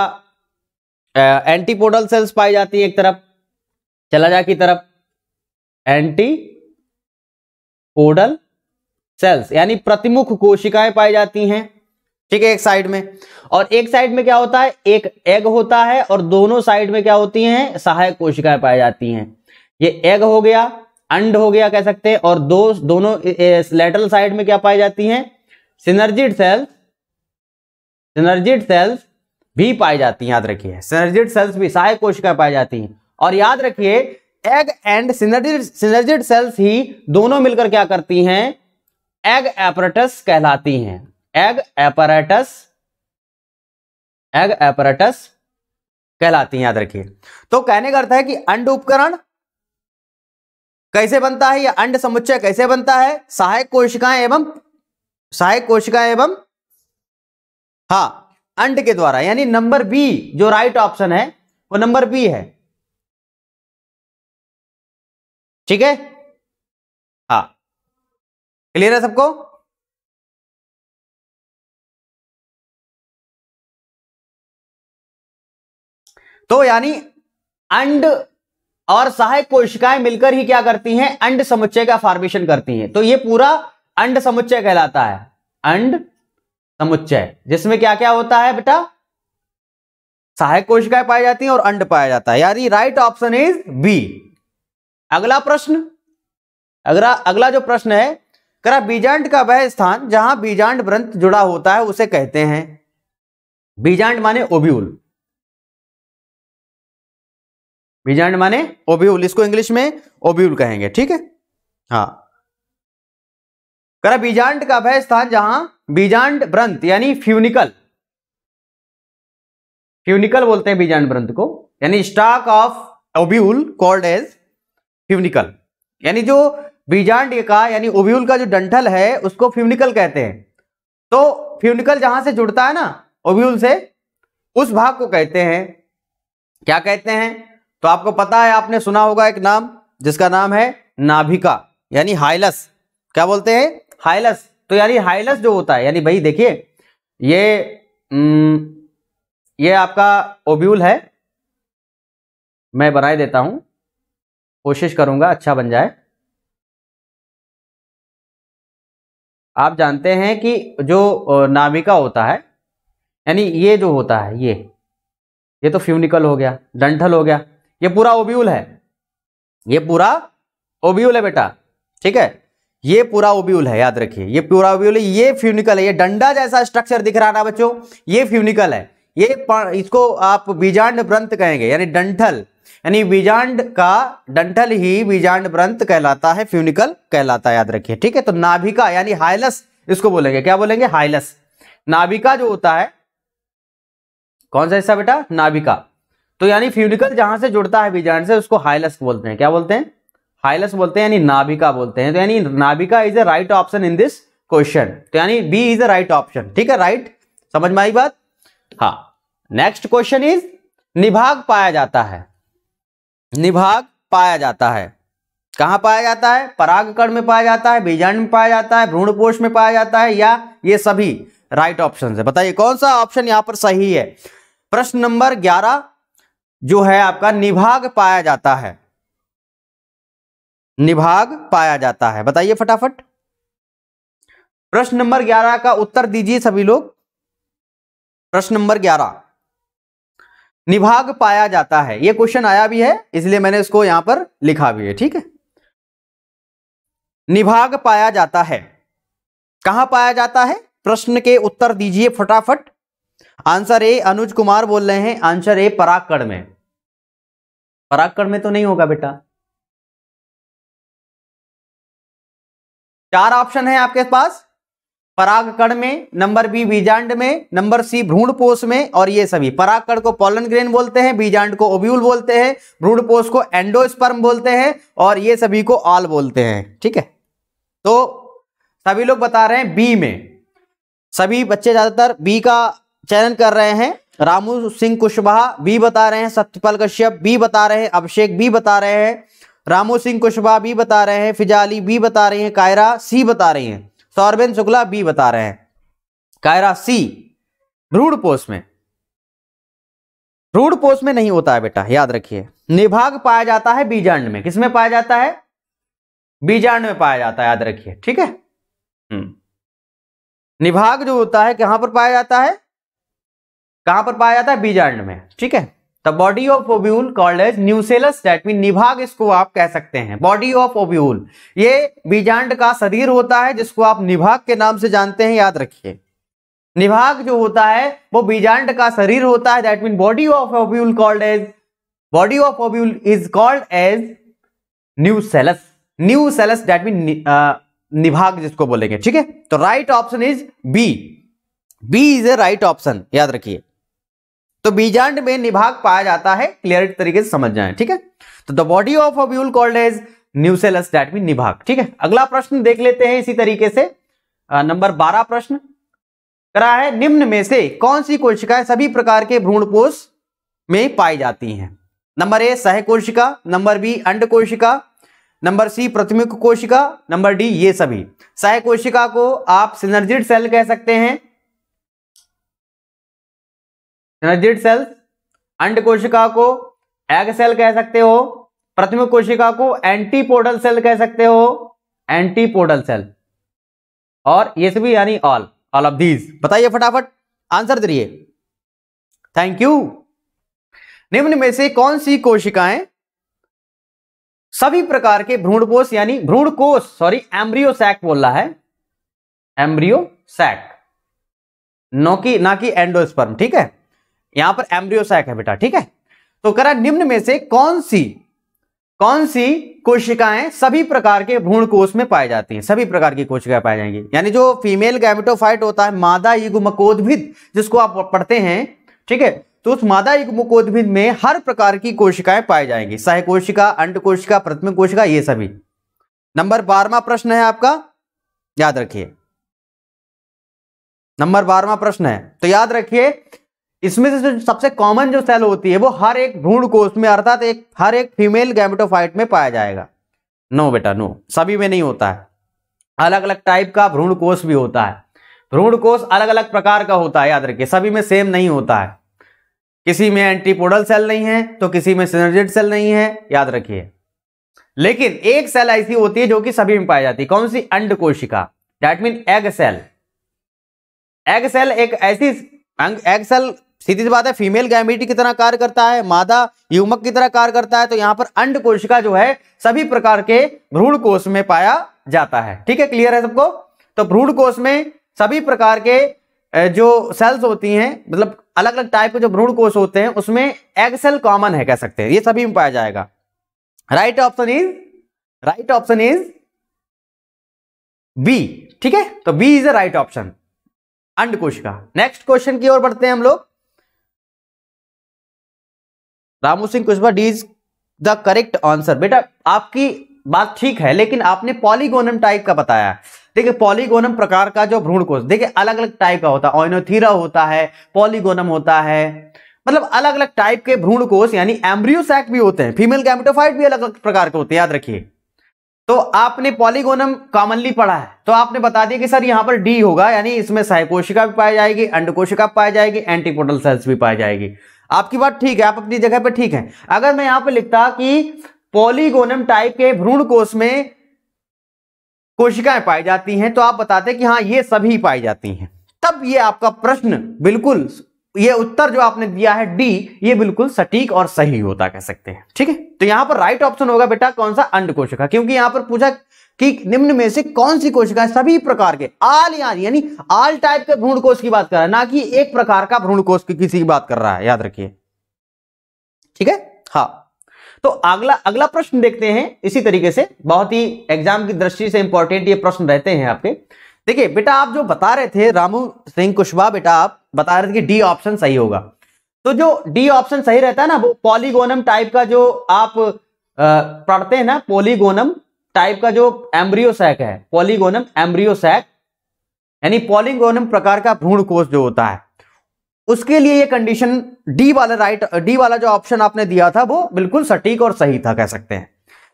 एंटीपोडल सेल्स पाई जाती है एक तरफ चला जा की तरफ एंटी पोडल सेल्स यानी प्रतिमुख कोशिकाएं पाई जाती हैं ठीक है एक साइड में और एक साइड में क्या होता है एक एग होता है और दोनों साइड में क्या होती हैं सहायक कोशिकाएं पाई जाती हैं ये एग हो गया अंड हो गया कह सकते हैं और दो दोनों लेटरल साइड में क्या पाई जाती हैं सिनर्जिड सेल्स सिनर्जिड सेल्स भी पाई जाती हैं याद रखिए सिनर्जिड सेल्स भी सहायक कोशिकाएं पाई जाती हैं और याद रखिए egg and synergid synergid cells ही दोनों मिलकर क्या करती हैं एग एपरेटस कहलाती हैं एग एपरेटस एग एपरेटस कहलाती है याद रखिए तो कहने का अर्थ है कि अंड उपकरण कैसे बनता है या अंड समुच्चय कैसे बनता है सहायक कोशिकाएं एवं सहायक कोशिकाएं एवं हा अंड के द्वारा यानी नंबर बी जो राइट ऑप्शन है वो नंबर बी है ठीक है हा क्लियर है सबको तो यानी अंड और सहायक कोशिकाएं मिलकर ही क्या करती हैं अंड समुच्चय का फॉर्मेशन करती हैं तो ये पूरा अंड समुच्चय कहलाता है अंड समुच्चय जिसमें क्या क्या होता है बेटा सहायक कोशिकाएं पाई जाती हैं और अंड पाया जाता है यानी राइट ऑप्शन इज बी अगला प्रश्न अगला अगला जो प्रश्न है करा बीजांड का वह स्थान जहां बीजांड ग्रंथ जुड़ा होता है उसे कहते हैं बीजांड माने ओब्यूल बीजांड माने ओब्यूल इसको इंग्लिश में ओब्यूल कहेंगे ठीक है हाँ करा बीजांड का वह स्थान जहां बीजांड ब्रंथ यानी फ्यूनिकल फ्यूनिकल बोलते हैं बीजांड ब्रंथ को यानी stalk of ovule called as funicle यानी जो बीजांड का यानी ओब्यूल का जो डंठल है उसको फ्यूनिकल कहते हैं तो फ्यूनिकल जहां से जुड़ता है ना ओब्यूल से उस भाग को कहते हैं क्या कहते हैं तो आपको पता है आपने सुना होगा एक नाम जिसका नाम है नाभिका यानी हाइलस क्या बोलते हैं हाइलस तो यानी हाइलस जो होता है यानी भाई देखिए ये ये आपका ओब्यूल है मैं बनाए देता हूं कोशिश करूंगा अच्छा बन जाए आप जानते हैं कि जो नाभिका होता है यानी ये जो होता है ये ये तो फ्यूनिकल हो गया डंठल हो गया ये पूरा ओब्यूल है ये पूरा ओब्यूल है बेटा ठीक है ये पूरा ओब्यूल है याद रखिए ये पूरा ओब्यूल ये फ्यूनिकल है ये डंडा जैसा स्ट्रक्चर दिख रहा ना बच्चों ये फ्यूनिकल है ये इसको आप बीजांड ब्रंथ कहेंगे यानी डंठल यानी बीजांड का डंठल ही बीजांड ब्रंथ कहलाता है फ्यूनिकल कहलाता है याद रखिए ठीक है तो नाभिका यानी हाइलस इसको बोलेंगे क्या बोलेंगे हाइलस नाभिका जो होता है कौन सा हिस्सा बेटा नाभिका तो यानी फ्यूनिकल जहां से जुड़ता है बीजाण से उसको हाइलस बोलते हैं क्या बोलते हैं हाइलस बोलते हैं यानी नाभिका बोलते हैं तो यानी नाभिका is a right option in this question तो यानी B is a right option ठीक है राइट समझ में आई बात हा नेक्स्ट क्वेश्चन इज निभाग पाया जाता है निभाग पाया जाता है कहां पाया जाता है परागकण में पाया जाता है बीजाण में पाया जाता है भ्रूण पोष में पाया जाता है या ये सभी राइट ऑप्शन है बताइए कौन सा ऑप्शन यहां पर सही है प्रश्न नंबर जो है आपका निभाग पाया जाता है निभाग पाया जाता है बताइए फटाफट प्रश्न नंबर ग्यारह का उत्तर दीजिए सभी लोग प्रश्न नंबर ग्यारह निभाग पाया जाता है यह क्वेश्चन आया भी है इसलिए मैंने इसको यहां पर लिखा भी है ठीक है निभाग पाया जाता है कहां पाया जाता है प्रश्न के उत्तर दीजिए फटाफट आंसर ए अनुज कुमार बोल रहे हैं आंसर ए परागकड़ में परागकड़ में तो नहीं होगा बेटा चार ऑप्शन है आपके पास परागकड़ में नंबर बी बीजांड में नंबर सी भ्रूणपोष में और ये सभी परागकड़ को पॉलन ग्रेन बोलते हैं बीजांड को ओब्यूल बोलते हैं भ्रूणपोष को एंडोस्पर्म बोलते हैं और ये सभी को ऑल बोलते हैं ठीक है तो सभी लोग बता रहे हैं बी में सभी बच्चे ज्यादातर बी का चयन कर रहे हैं रामू सिंह कुशवाहा बी बता रहे हैं सत्यपाल कश्यप बी बता रहे हैं अभिषेक बी बता रहे हैं रामू सिंह कुशवाहा बी बता रहे हैं फिजाली बी बता रही हैं कायरा सी बता रही हैं सौरबेन शुक्ला बी बता रहे हैं कायरा सी रूढ़ पोष में रूढ़ पोष में नहीं होता है बेटा याद रखिए निभाग पाया जाता है बीजांड में किसमें पाया जाता है बीजांड में पाया जाता है याद रखिए ठीक है हम्म। निभाग जो होता है कहां पर पाया जाता है कहां पर पाया जाता है बीजांड में ठीक है the body of ovule called as nucellus that mean निभाग इसको आप कह सकते हैं बॉडी ऑफ ओब्यूल ये बीजांड का शरीर होता है जिसको आप निभाग के नाम से जानते हैं याद रखिए निभाग जो होता है वो बीजांड का शरीर होता है that mean body of ovule called as body of ovule is called as nucellus nucellus that mean निभाग जिसको बोलेंगे ठीक है तो right option is B B is a right option याद रखिए तो बीजांड में निभाग पाया जाता है क्लियर तरीके से समझ जाए ठीक है तो the body of ovule called as nucellus that mean निभाग ठीक है अगला प्रश्न देख लेते हैं इसी तरीके से नंबर बारह प्रश्न करा है निम्न में से कौन सी कोशिकाएं सभी प्रकार के भ्रूणपोष में पाई जाती हैं नंबर ए सह कोशिका नंबर बी अंड कोशिका नंबर सी प्रथमिक कोशिका नंबर डी ये सभी सह कोशिका को आप सिनर्जिड सेल कह सकते हैं जनजिट सेल्स अंड कोशिका को एग सेल कह सकते हो प्रथम कोशिका को एंटीपोडल सेल कह सकते हो एंटीपोडल सेल और ये सभी यानी ऑल ऑल ऑफ दीज बताइए फटाफट आंसर दिए थैंक यू निम्न में से कौन सी कोशिकाएं सभी प्रकार के भ्रूणकोश यानी भ्रूण कोश सॉरी एम्ब्रियो सैक बोल रहा है एम्ब्रियो सैक नो की ना कि एंडोस्पर्म ठीक है यहां पर एम्ब्रियोसैक है बेटा ठीक है तो करा निम्न में से कौन सी कौन सी कोशिकाएं सभी प्रकार के भ्रूण कोष में पाई जाती हैं सभी प्रकार की कोशिकाएं पाई जाएंगी यानी जो फीमेल गैमेटोफाइट होता है मादा युगमकोद्भिद जिसको आप पढ़ते हैं ठीक है तो उस मादा युगमकोद्भिद में हर प्रकार की कोशिकाएं पाई जाएंगी सह कोशिका अंड कोशिका प्रथम कोशिका ये सभी नंबर बारवा प्रश्न है आपका याद रखिए नंबर बारवा प्रश्न है तो याद रखिए इसमें से जो सबसे कॉमन जो सेल होती है वो हर एक भ्रूण कोष में अर्थात एक हर एक फीमेल गैमेटोफाइट में पाया जाएगा नो बेटा नो सभी में नहीं होता है अलग अलग टाइप का भ्रूण कोष भी होता है भ्रूण कोष अलग अलग प्रकार का होता है याद रखिए सभी में सेम नहीं होता है किसी में एंटीपोडल सेल नहीं है तो किसी में सिनर्जेट सेल नहीं है याद रखिए लेकिन एक सेल ऐसी होती है जो कि सभी में पाई जाती है कौन सी अंड कोशिका that mean egg cell egg cell एक ऐसी एग सेल सीधी बात है फीमेल गैमेट की तरह कार्य करता है मादा युवक की तरह कार्य करता है तो यहाँ पर अंड कोशिका जो है सभी प्रकार के भ्रूण कोष में पाया जाता है ठीक है क्लियर है सबको तो भ्रूण कोष में सभी प्रकार के जो सेल्स होती हैं मतलब अलग अलग टाइप के जो भ्रूण कोष होते हैं उसमें एग सेल कॉमन है कह सकते हैं ये सभी में पाया जाएगा right option is right option is B ठीक है तो B is a right option अंड कोशिका नेक्स्ट क्वेश्चन की ओर बढ़ते हैं हम लोग Ramu Singh Kushwaha D is the correct answer बेटा आपकी बात ठीक है लेकिन आपने पॉलीगोनम टाइप का बताया देखिए पॉलीगोनम प्रकार का जो भ्रूण कोष देखिए अलग अलग टाइप का होता है ऑयनोथीरा होता है पॉलीगोनम होता है मतलब अलग अलग टाइप के भ्रूण कोष यानी एम्ब्रियोसैक भी होते हैं फीमेल गैमेटोफाइट भी अलग अलग प्रकार के होते हैं याद रखिए तो आपने पॉलीगोनम कॉमनली पढ़ा है तो आपने बता दिया कि सर यहां पर डी होगा यानी इसमें सहकोशिका भी पाई जाएगी अंडकोशिका पाई जाएगी एंटीपोडल सेल्स भी पाई जाएगी आपकी बात ठीक है आप अपनी जगह पर ठीक है अगर मैं यहां पर लिखता कि पॉलीगोनम टाइप के भ्रूण कोष में कोशिकाएं पाई जाती हैं तो आप बताते कि हाँ ये सभी पाई जाती हैं तब ये आपका प्रश्न बिल्कुल ये उत्तर जो आपने दिया है डी ये बिल्कुल सटीक और सही होता कह सकते हैं ठीक है तो यहां पर राइट ऑप्शन होगा बेटा कौन सा अंड कोशिका क्योंकि यहां पर पूछा कि निम्न में से कौन सी कोशिकाएं सभी प्रकार के आल यानी यानी आल टाइप के भ्रूण कोष की बात कर रहा है ना कि एक प्रकार का भ्रूण कोष की किसी की बात कर रहा है याद रखिए ठीक है हाँ तो अगला अगला प्रश्न देखते हैं इसी तरीके से बहुत ही एग्जाम की दृष्टि से इंपॉर्टेंट ये प्रश्न रहते हैं आपके देखिए बेटा आप जो बता रहे थे रामू सिंह कुशवाहा बेटा आप बता रहे थे कि डी ऑप्शन सही होगा तो जो डी ऑप्शन सही रहता है ना वो पॉलीगोनम टाइप का जो आप पढ़ते हैं ना पॉलीगोनम टाइप का जो एम्ब्रियोसैक है पॉलीगोनम एम्ब्रियोसैक यानी पॉलीगोनम प्रकार का भ्रूण कोष जो होता है उसके लिए ये कंडीशन डी वाला राइट डी वाला जो ऑप्शन आपने दिया था वो बिल्कुल सटीक और सही था कह सकते हैं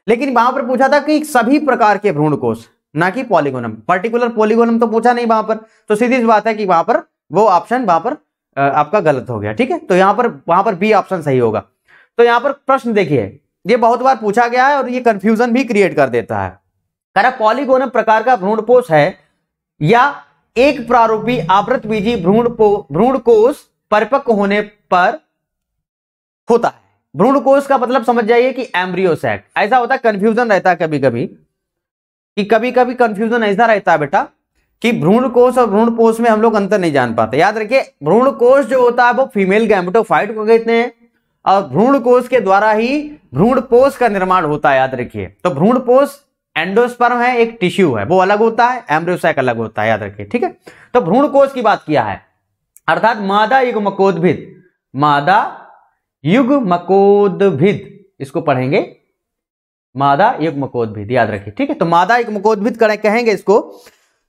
लेकिन वहां पर पूछा था कि सभी प्रकार के भ्रूण कोष ना कि पॉलीगोनम पर्टिकुलर पॉलीगोनम तो पूछा नहीं वहां पर तो सीधी सी बात है कि वहां पर वो ऑप्शन वहां पर आपका गलत हो गया ठीक है तो यहां पर वहां पर बी ऑप्शन सही होगा तो यहां पर प्रश्न देखिए ये बहुत बार पूछा गया है और ये कंफ्यूजन भी क्रिएट कर देता है करा रहा पॉलीगोनम प्रकार का भ्रूणपोष है या एक प्रारूपी आवृत बीजी भ्रूण भ्रूण कोष परिपक्व होने पर होता है भ्रूण कोष का मतलब समझ जाइए कि एम्ब्रियो सैक ऐसा होता है कंफ्यूजन रहता है कभी कभी कि कभी कभी कंफ्यूजन ऐसा रहता है बेटा कि भ्रूण कोष और भ्रूण पोष में हम लोग अंतर नहीं जान पाते याद रखिए भ्रूण कोष जो होता है वो फीमेल गैमेटोफाइट को कहते हैं और भ्रूण कोष के द्वारा ही भ्रूण पोष का निर्माण होता है याद रखिए तो भ्रूण पोष एंडोस्पर्म है एक टिश्यू है वो अलग होता है एम्ब्रियोसैक अलग होता है याद रखिए ठीक है तो भ्रूण कोष की बात किया है अर्थात मादा युग मकोदभिद मादा युग मकोदभिद इसको पढ़ेंगे मादा युग मकोदभिद याद रखिए ठीक है तो मादा युग मकोदभिद करें कहेंगे इसको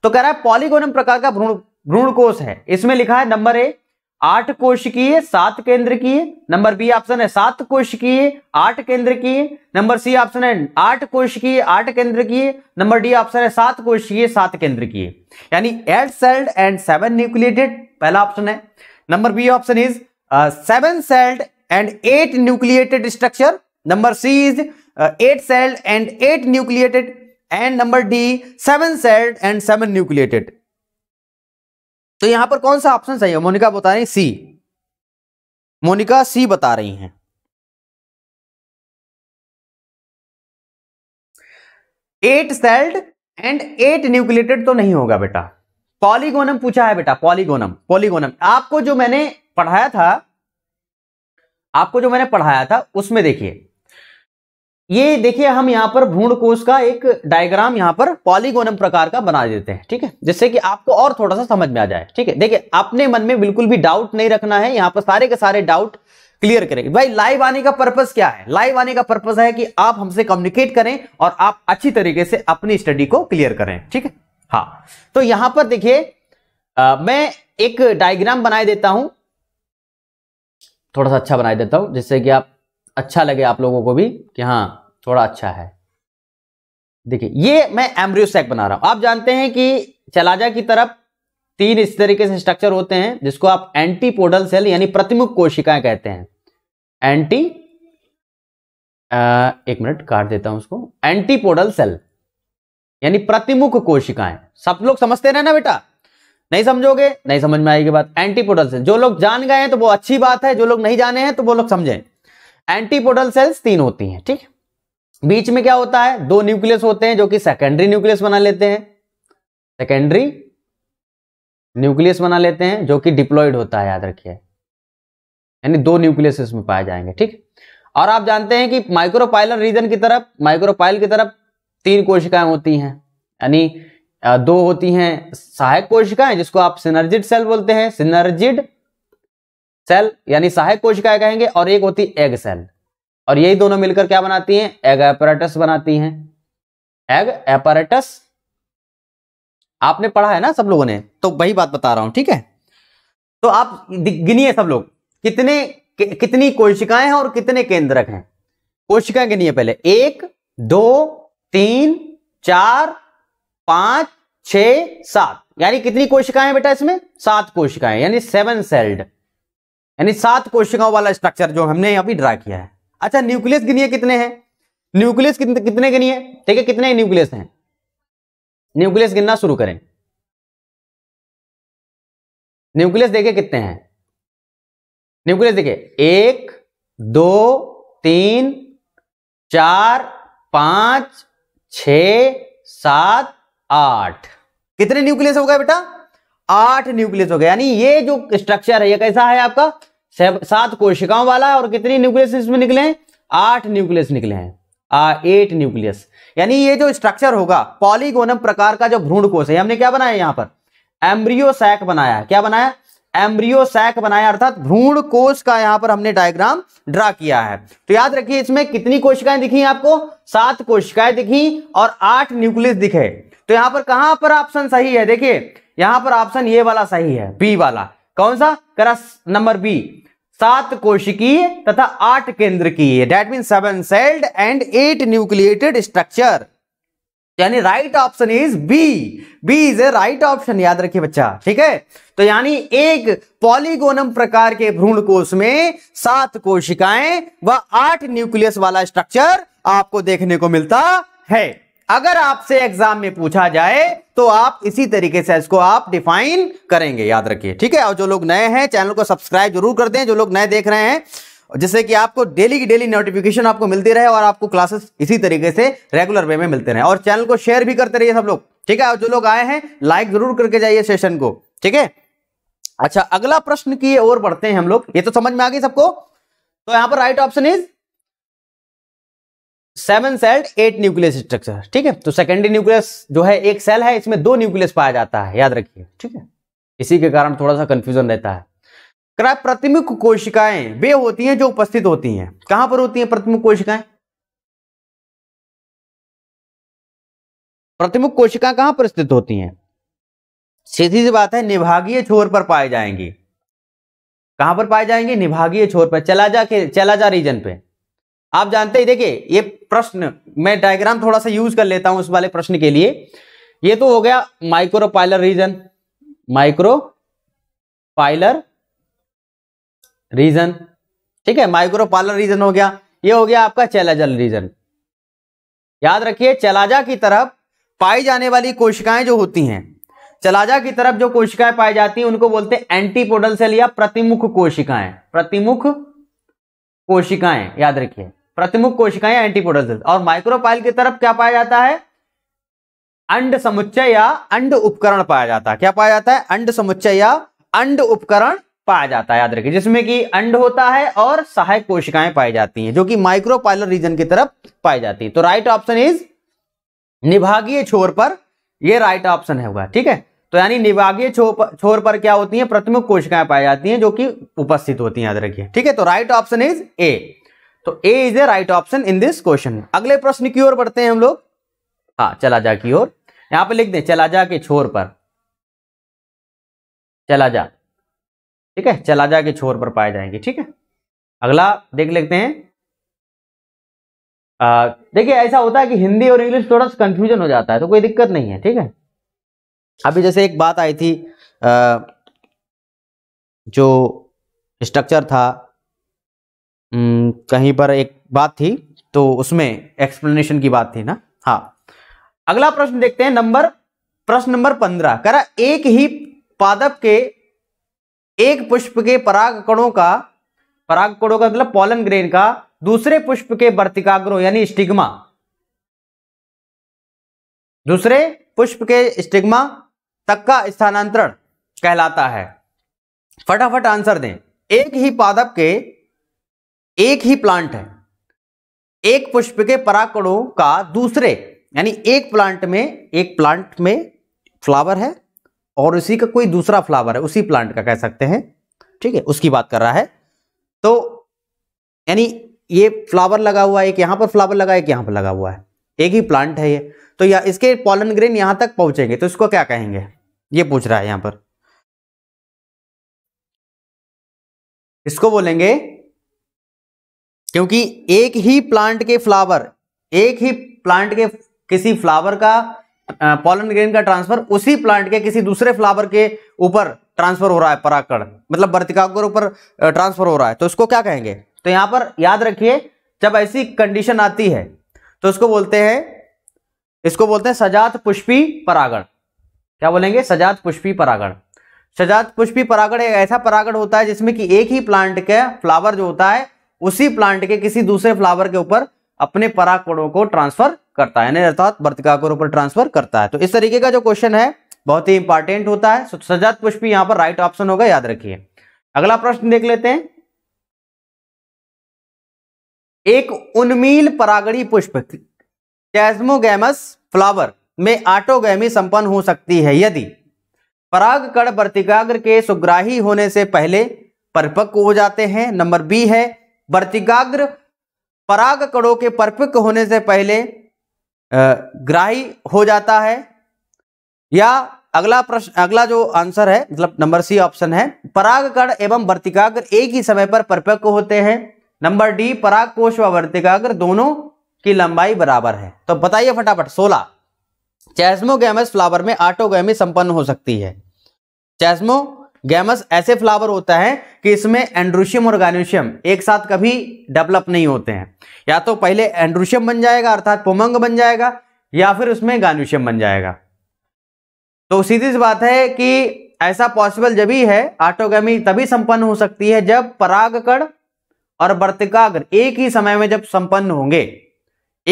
तो कह रहा है पॉलीगोनम प्रकार का भ्रूण भ्रूण कोष है इसमें लिखा है नंबर ए आठ कोशिकीय सात केंद्र की नंबर बी ऑप्शन है सात कोशिकीय आठ केंद्र की नंबर सी ऑप्शन है आठ कोशिकीय आठ केंद्र की नंबर डी ऑप्शन है सात कोशिकीय सात केंद्र की यानी eight celled and seven nucleated पहला ऑप्शन है number B option is seven celled and eight nucleated structure number C is eight celled and eight nucleated and number D seven celled and seven nucleated तो यहां पर कौन सा ऑप्शन सही है मोनिका बता रही सी मोनिका सी बता रही हैं eight celled and eight nucleated तो नहीं होगा बेटा पॉलीगोनम पूछा है बेटा पॉलीगोनम पॉलीगोनम आपको जो मैंने पढ़ाया था आपको जो मैंने पढ़ाया था उसमें देखिए ये देखिए हम यहाँ पर भ्रूण कोश का एक डायग्राम यहाँ पर पॉलीगोनम प्रकार का बना देते हैं ठीक है जिससे कि आपको और थोड़ा सा समझ में आ जाए ठीक है देखिए अपने मन में बिल्कुल भी डाउट नहीं रखना है यहाँ पर सारे के सारे डाउट क्लियर करेंगे भाई लाइव आने का पर्पज क्या है लाइव आने का पर्पज है कि आप हमसे कम्युनिकेट करें और आप अच्छी तरीके से अपनी स्टडी को क्लियर करें ठीक है हाँ तो यहां पर देखिए मैं एक डायग्राम बनाए देता हूं थोड़ा सा अच्छा बनाए देता हूं जिससे कि आप अच्छा लगे आप लोगों को भी कि हाँ थोड़ा अच्छा है देखिए ये मैं सैक बना रहा हूं आप जानते हैं कि चलाजा की तरफ तीन इस तरीके से स्ट्रक्चर होते हैं जिसको आप एंटीपोडल सेल यानी प्रतिमुख कोशिकाएं कहते हैं एंटी आ, एक मिनट काट देता हूं उसको एंटीपोडल सेल यानी प्रतिमुख कोशिकाएं सब लोग समझते रहे ना बेटा नहीं समझोगे नहीं समझ में आएगी बात एंटीपोडल सेल जो लोग जान गए हैं तो वो अच्छी बात है जो लोग नहीं जाने हैं तो वो लोग समझें एंटीपोडल सेल्स तीन होती हैं ठीक है बीच में क्या होता है दो न्यूक्लियस होते हैं जो कि सेकेंडरी न्यूक्लियस बना लेते हैं सेकेंडरी न्यूक्लियस बना लेते हैं जो कि डिप्लॉइड होता है याद रखिए यानी दो न्यूक्लियस इसमें पाए जाएंगे ठीक और आप जानते हैं कि माइक्रोपाइलर रीजन की तरफ माइक्रोपाइल की तरफ तीन कोशिकाएं होती हैं यानी दो होती हैं सहायक कोशिकाएं जिसको आप सिनर्जिड सेल बोलते हैं सिनर्जिड सेल यानी सहायक कोशिकाएं कहेंगे और एक होती एग सेल और यही दोनों मिलकर क्या बनाती हैं एग एपरेटस बनाती हैं एग एपरेटस आपने पढ़ा है ना सब लोगों ने तो वही बात बता रहा हूं ठीक है तो आप गिनिए सब लोग कितने कि, कितनी कोशिकाएं हैं और कितने केंद्रक हैं कोशिकाएं गिनिए है पहले एक दो तीन चार पांच छ सात यानी कितनी कोशिकाएं हैं बेटा इसमें सात कोशिकाएं यानी सेवन सेल्ड यानी सात कोशिकाओं वाला स्ट्रक्चर जो हमने अभी ड्रा किया है अच्छा न्यूक्लियस गिनिए कितने हैं न्यूक्लियस कितने कितने गिनिए ठीक है कितने न्यूक्लियस हैं न्यूक्लियस गिनना शुरू करें न्यूक्लियस देखिए कितने हैं न्यूक्लियस देखिए एक दो तीन चार पांच छ सात आठ कितने न्यूक्लियस हो गए बेटा आठ न्यूक्लियस हो गए यानी ये जो स्ट्रक्चर है ये कैसा है आपका सात कोशिकाओं वाला है और कितनी न्यूक्लियस इसमें निकले आठ न्यूक्लियस निकले हैं एट न्यूक्लियस यानी ये जो स्ट्रक्चर होगा पॉलीगोनम प्रकार का जो भ्रूण कोश है हमने क्या बनाया यहाँ पर सैक बनाया क्या बनाया एम्ब्रियो सैक बनाया अर्थात भ्रूण कोश का यहां पर हमने डायग्राम ड्रा किया है तो याद रखिए इसमें कितनी कोशिकाएं दिखी आपको सात कोशिकाएं दिखी और आठ न्यूक्लियस दिखे तो यहां पर कहां पर ऑप्शन सही है देखिए यहां पर ऑप्शन ये वाला सही है बी वाला कौन सा करा नंबर बी सात कोशिकीय तथा आठ केंद्र की that mean seven celled and eight nucleated structure यानी right option is B B is a right option याद रखिए बच्चा ठीक है तो यानी एक पॉलीगोनम प्रकार के भ्रूण कोष में सात कोशिकाएं व आठ न्यूक्लियस वाला स्ट्रक्चर आपको देखने को मिलता है अगर आपसे एग्जाम में पूछा जाए तो आप इसी तरीके से इसको आप डिफाइन करेंगे याद रखिए ठीक है और जो लोग नए हैं चैनल को सब्सक्राइब जरूर कर दें जो लोग नए देख रहे हैं जिससे कि आपको डेली की डेली नोटिफिकेशन आपको मिलती रहे और आपको क्लासेस इसी तरीके से रेगुलर वे में मिलते रहे और चैनल को शेयर भी करते रहिए सब लोग ठीक है और जो लोग आए हैं लाइक जरूर करके जाइए सेशन को ठीक है अच्छा अगला प्रश्न की ओर बढ़ते हैं हम लोग ये तो समझ में आ गई सबको तो यहां पर right option is seven cell eight nucleus structure ठीक है तो सेकेंडरी न्यूक्लियस जो है एक सेल है इसमें दो न्यूक्लियस पाया जाता है याद रखिए ठीक है इसी के कारण थोड़ा सा कंफ्यूजन रहता है क्रैप प्रतिमुख कोशिकाएं वे होती हैं जो उपस्थित होती हैं कहां पर होती हैं प्रतिमुख कोशिकाएं प्रतिमुख कोशिकाएं कहां पर स्थित होती हैं सीधी सी बात है निभागीय छोर पर पाए जाएंगी कहां पर पाए जाएंगे निभागीय छोर पर चला जा के चला जा रीजन पे आप जानते ही देखिए ये प्रश्न मैं डायग्राम थोड़ा सा यूज कर लेता हूं उस वाले प्रश्न के लिए ये तो हो गया micropylar region micropylar region ठीक है माइक्रोपाइलर रीजन हो गया ये हो गया आपका चैलाजल रीजन याद रखिए चलाजा की तरफ पाई जाने वाली कोशिकाएं जो होती हैं चलाजा की तरफ जो कोशिकाएं पाई जाती हैं उनको बोलते हैं एंटीपोडल सेल या प्रतिमुख कोशिकाएं प्रतिमुख कोशिकाएं याद रखिए प्रतिमुख कोशिकाएं एंटीपोडल सेल्स और माइक्रोपाइल की तरफ क्या पाया जाता है अंड समुच्चय या अंड उपकरण पाया जाता है क्या पाया जाता है अंड समुच्चय या अंड उपकरण पाया जाता है याद रखिए जिसमें कि अंड होता है और सहायक कोशिकाएं पाई जाती हैं जो कि माइक्रोपाइलर रीजन की तरफ पाई जाती है तो राइट ऑप्शन इज निभागीय छोर पर यह राइट ऑप्शन है होगा ठीक है तो यानी निभागीय छोर पर क्या होती है प्रतिमुख कोशिकाएं पाई जाती हैं जो कि उपस्थित होती हैं याद रखिए ठीक है तो राइट ऑप्शन इज ए तो A is the right option in this question अगले प्रश्न की ओर बढ़ते हैं हम लोग हाँ चला जा की ओर यहां पे लिख दे चला जा के छोर पर चला जा ठीक है चला जा के छोर पर पाए जाएंगे ठीक है अगला देख लेते हैं देखिए ऐसा होता है कि हिंदी और इंग्लिश थोड़ा सा कंफ्यूजन हो जाता है तो कोई दिक्कत नहीं है ठीक है अभी जैसे एक बात आई थी आ, जो स्ट्रक्चर था कहीं पर एक बात थी तो उसमें एक्सप्लेनेशन की बात थी ना हाँ अगला प्रश्न देखते हैं नंबर प्रश्न नंबर पंद्रह करा एक ही पादप के एक पुष्प के पराग कणों का पराग कणों का मतलब पॉलन ग्रेन का दूसरे पुष्प के वर्तिकाग्रो यानी स्टिग्मा दूसरे पुष्प के स्टिग्मा तक का स्थानांतरण कहलाता है फटाफट आंसर दें एक ही पादप के एक ही प्लांट है एक पुष्प के पराकणों का दूसरे यानी एक प्लांट में एक प्लांट में फ्लावर है और उसी का कोई दूसरा फ्लावर है उसी प्लांट का कह सकते हैं ठीक है उसकी बात कर रहा है तो यानी ये फ्लावर लगा हुआ है एक यहां पर फ्लावर लगा है एक यहां पर लगा हुआ है एक ही प्लांट है ये तो या इसके पॉलन ग्रेन यहां तक पहुंचेंगे तो इसको क्या कहेंगे ये पूछ रहा है यहां पर इसको बोलेंगे क्योंकि एक ही प्लांट के फ्लावर एक ही प्लांट के किसी फ्लावर का पॉलन ग्रेन का ट्रांसफर उसी प्लांट के किसी दूसरे फ्लावर के ऊपर ट्रांसफर हो रहा है पराकण मतलब बर्तिकाग्र ऊपर ट्रांसफर हो रहा है तो इसको क्या कहेंगे तो यहां पर याद रखिए जब ऐसी कंडीशन आती है तो इसको बोलते हैं इसको बोलते हैं सजात पुष्पी परागण क्या बोलेंगे सजात पुष्पी परागण सजात पुष्पी परागण एक ऐसा परागण होता है जिसमें कि एक ही प्लांट का फ्लावर जो होता है उसी प्लांट के किसी दूसरे फ्लावर के ऊपर अपने परागकणों को ट्रांसफर करता है अर्थात वर्तिका के ऊपर ट्रांसफर करता है तो इस तरीके का जो क्वेश्चन है बहुत ही इंपॉर्टेंट होता है सजात पुष्पी यहां पर राइट ऑप्शन होगा याद रखिए अगला प्रश्न देख लेते हैं एक उन्मील परागड़ी पुष्प कैजमोगेमस फ्लावर में ऑटोगैमी संपन्न हो सकती है यदि परागकण वर्तिकाग्र के सुग्राही होने से पहले परिपक्व हो जाते हैं नंबर बी है वर्तिकाग्र पराग कणों के परिपक्व होने से पहले ग्राही हो जाता है या अगला प्रश्न अगला जो आंसर है मतलब नंबर सी ऑप्शन है कण एवं वर्तिकाग्र एक ही समय पर परिपक्व होते हैं नंबर डी पराग कोश व वर्तिकाग्र दोनों की लंबाई बराबर है तो बताइए फटाफट सोलह चैस्मोगेमस फ्लावर में आटोगेमी संपन्न हो सकती है चैस्मो गैमस ऐसे फ्लावर होता है कि इसमें एंड्रोशियम और गानुशियम एक साथ कभी डेवलप नहीं होते हैं या तो पहले एंड्रोशियम बन जाएगा अर्थात पोमंग बन जाएगा या फिर उसमें गानुशियम बन जाएगा तो सीधी सी बात है कि ऐसा पॉसिबल जब ही है ऑटोगी तभी संपन्न हो सकती है जब परागकण और वर्तिकाग्र एक ही समय में जब संपन्न होंगे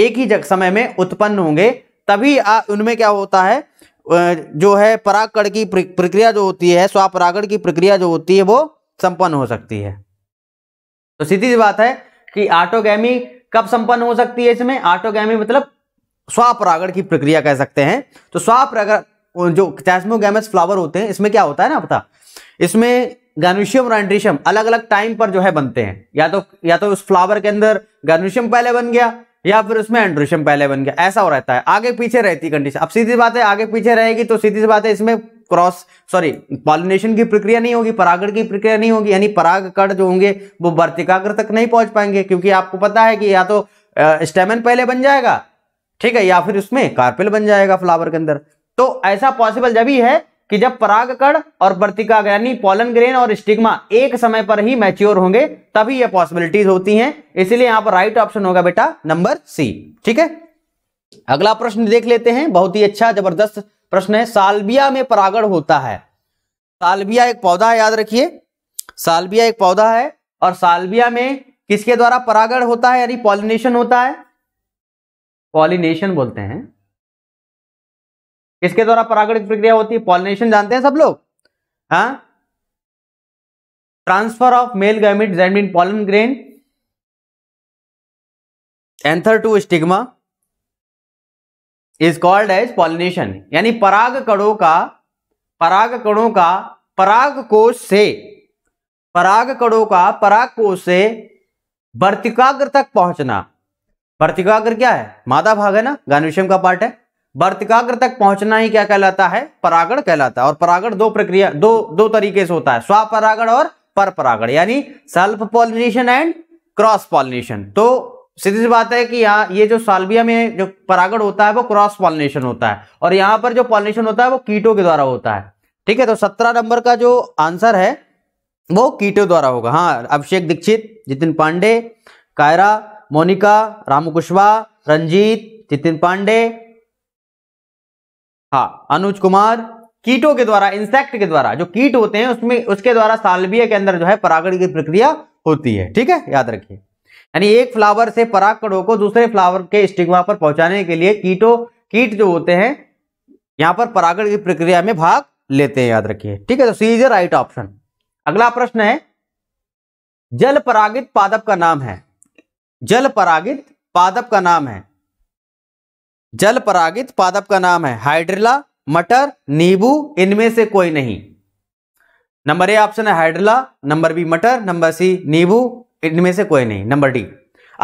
एक ही जग समय में उत्पन्न होंगे तभी उनमें क्या होता है जो है परागकण की प्रक्रिया जो होती है स्वापरागण की प्रक्रिया जो होती है वो संपन्न हो सकती है तो सीधी सी बात है कि ऑटोगैमी कब संपन्न हो सकती है इसमें ऑटोगैमी मतलब स्वापरागण की प्रक्रिया कह सकते हैं तो स्वापरागण जो चैस्मोगैमस फ्लावर होते हैं इसमें क्या होता है ना पता इसमें गैनुशियम और एंड्रीशियम अलग अलग टाइम पर जो है बनते हैं या तो या तो उस फ्लावर के अंदर गैनुशियम पहले बन गया या फिर उसमें एंड्रोशियम पहले बन गया ऐसा हो रहता है आगे पीछे रहती कंडीशन अब सीधी बात है आगे पीछे रहेगी तो सीधी सी बात है इसमें क्रॉस सॉरी पॉलिनेशन की प्रक्रिया नहीं होगी परागण की प्रक्रिया नहीं होगी यानी परागकण जो होंगे वो वर्तिकाग्र तक नहीं पहुंच पाएंगे क्योंकि आपको पता है कि या तो स्टेमन पहले बन जाएगा ठीक है या फिर उसमें कार्पेल बन जाएगा फ्लावर के अंदर तो ऐसा पॉसिबल जब ही है कि जब परागकण और वर्तिका यानी पॉलन ग्रेन और स्टिग्मा एक समय पर ही मैच्योर होंगे तभी ये पॉसिबिलिटीज होती हैं इसलिए यहां पर राइट ऑप्शन होगा बेटा नंबर सी ठीक है अगला प्रश्न देख लेते हैं बहुत ही अच्छा जबरदस्त प्रश्न है सालबिया में परागण होता है सालबिया एक पौधा है याद रखिए सालबिया एक पौधा है और सालबिया में किसके द्वारा परागण होता है यानी पॉलिनेशन होता है पॉलिनेशन बोलते हैं किसके द्वारा परागण प्रक्रिया होती है पॉलिनेशन जानते हैं सब लोग हाँ ट्रांसफर ऑफ मेल गैमिट जैमिन pollen grain anther to stigma is called as pollination यानी पराग कणों का पराग कणों का पराग कोश से पराग कणों का पराग कोश से वर्तिकाग्र तक पहुंचना वर्तिकाग्र क्या है मादा भाग है ना गान का पार्ट है वर्तिकाग्र तक पहुंचना ही क्या कहलाता है परागण कहलाता है और परागण दो प्रक्रिया दो दो तरीके से होता है स्वपरागण और पर परागण यानी self pollination and cross pollination तो सीधी सी बात है कि यहाँ ये जो साल्विया में जो परागण होता है वो क्रॉस पॉलिनेशन होता है और यहाँ पर जो पॉलिनेशन होता है वो कीटो के द्वारा होता है ठीक है तो सत्रह नंबर का जो आंसर है वो कीटो द्वारा होगा हाँ अभिषेक दीक्षित जितिन पांडे कायरा मोनिका रामकुशवा रंजीत जितिन पांडे हाँ अनुज कुमार कीटों के द्वारा इंसेक्ट के द्वारा जो कीट होते हैं उसमें उसके द्वारा सालबिया के अंदर जो है परागण की प्रक्रिया होती है ठीक है याद रखिए यानी एक फ्लावर से परागकणों को दूसरे फ्लावर के स्टिग्मा पर पहुंचाने के लिए कीटो कीट जो होते हैं यहां पर परागण की प्रक्रिया में भाग लेते हैं याद रखिए ठीक है तो सी इज राइट ऑप्शन अगला प्रश्न है जल परागित पादप का नाम है जल परागित पादप का नाम है जल परागित पादप का नाम है हाइड्रिला मटर नींबू इनमें से कोई नहीं नंबर ए ऑप्शन है हाइड्रिला नंबर बी मटर नंबर सी नींबू इनमें से कोई नहीं नंबर डी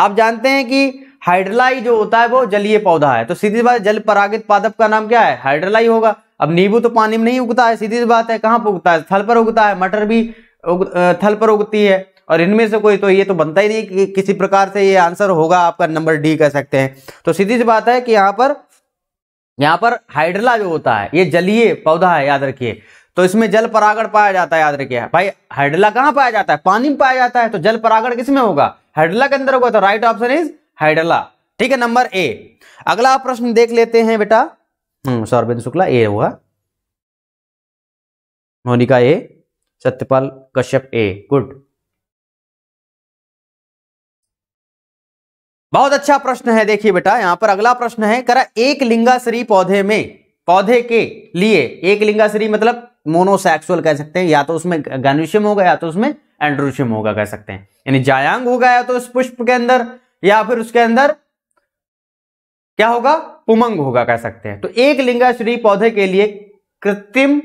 आप जानते हैं कि हाइड्रला ही जो होता है वो जलीय पौधा है तो सीधी बात जल परागित पादप का नाम क्या है हाइड्रला ही होगा अब नींबू तो पानी में नहीं उगता है सीधी बात है कहां पर उगता है थल पर उगता है मटर भी थल पर उगती है और इनमें से कोई तो ये तो बनता ही नहीं कि किसी प्रकार से ये आंसर होगा आपका नंबर डी कह सकते हैं तो सीधी सी बात है कि यहाँ पर यहाँ पर हाइड्रला जो होता है ये जलीय पौधा है याद रखिए तो इसमें जल परागण पाया जाता है याद रखिए भाई हाइड्रला कहाँ पाया जाता है पानी में पाया जाता है तो जल परागण किसमें होगा हाइड्रला के अंदर होगा तो राइट ऑप्शन इज हाइड्रला ठीक है नंबर ए अगला प्रश्न देख लेते हैं बेटा हम्म, सौरबिंद शुक्ला ए होगा Monika A Satyapal Kashyap A good बहुत अच्छा प्रश्न है देखिए बेटा यहां पर अगला प्रश्न है करा एक लिंगाश्री पौधे में पौधे के लिए एक लिंगाश्री मतलब मोनोसेक्सुअल कह सकते हैं या तो उसमें गनुष्यम होगा या तो उसमें एंड्रोशियम होगा कह सकते हैं यानी जायांग होगा या तो उस पुष्प के अंदर या फिर उसके अंदर क्या होगा पुमंग होगा कह सकते हैं तो एक लिंगाश्री पौधे के लिए कृत्रिम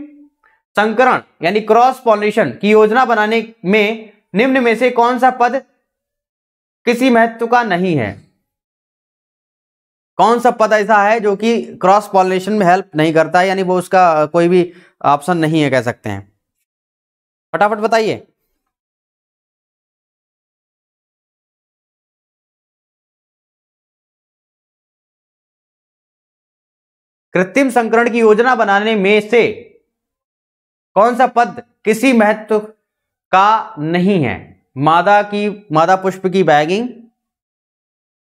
संकरण यानी क्रॉस पॉलिशन की योजना बनाने में निम्न में से कौन सा पद किसी महत्व का नहीं है कौन सा पद ऐसा है जो कि क्रॉस पॉलिनेशन में हेल्प नहीं करता है यानी वो उसका कोई भी ऑप्शन नहीं है कह सकते हैं फटाफट बताइए कृत्रिम संकरण की योजना बनाने में से कौन सा पद किसी महत्व का नहीं है मादा की मादा पुष्प की बैगिंग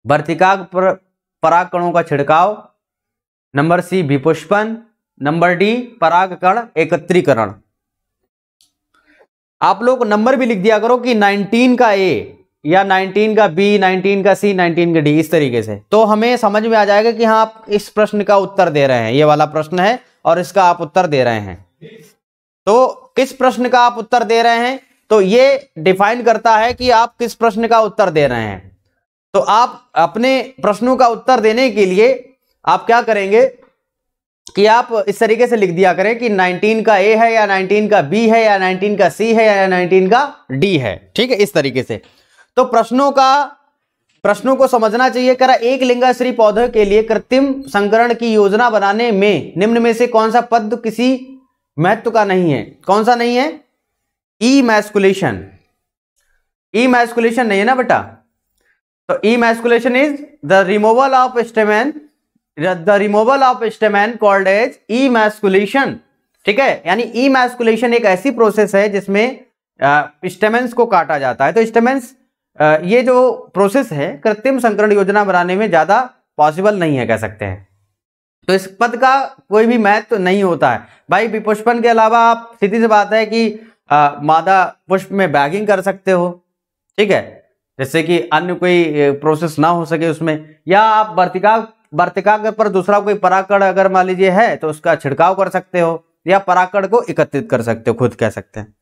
वर्तिका पर पराकणों का छिड़काव नंबर सी विपुष्पन नंबर डी परागकण एकत्रीकरण आप लोग नंबर भी लिख दिया करो कि 19 का ए या 19 का बी 19 का सी 19 का डी इस तरीके से तो हमें समझ में आ जाएगा कि हाँ आप इस प्रश्न का उत्तर दे रहे हैं ये वाला प्रश्न है और इसका आप उत्तर दे रहे हैं तो किस प्रश्न का आप उत्तर दे रहे हैं तो ये डिफाइन करता है कि आप किस प्रश्न का उत्तर दे रहे हैं तो आप अपने प्रश्नों का उत्तर देने के लिए आप क्या करेंगे कि आप इस तरीके से लिख दिया करें कि 19 का ए है या 19 का बी है या 19 का सी है या 19 का डी है ठीक है इस तरीके से तो प्रश्नों का प्रश्नों को समझना चाहिए करा एक लिंगाश्री पौधे के लिए कृत्रिम संकरण की योजना बनाने में निम्न में से कौन सा पद किसी महत्व का नहीं है कौन सा नहीं है ई मैस्कुलेशन ई मैस्कुलेशन नहीं है ना बेटा तो emasculation is the removal of stamen the removal of stamen called as emasculation ठीक है यानी ई मैस्कुलेशन एक ऐसी प्रोसेस है जिसमें स्टेमेंस को काटा जाता है तो स्टेमेंस ये जो प्रोसेस है कृत्रिम संकरण योजना बनाने में ज़्यादा पॉसिबल नहीं है कह सकते हैं तो इस पद का कोई भी महत्व तो नहीं होता है भाई विपुष्पन के अलावा आप सीधी से बात है कि आ, मादा पुष्प में बैगिंग कर सकते हो ठीक है जैसे कि अन्य कोई प्रोसेस ना हो सके उसमें या आप वर्तिका वर्तिका पर दूसरा कोई पराकड़ अगर मान लीजिए है तो उसका छिड़काव कर सकते हो या पराकड़ को एकत्रित कर सकते हो खुद कह सकते हैं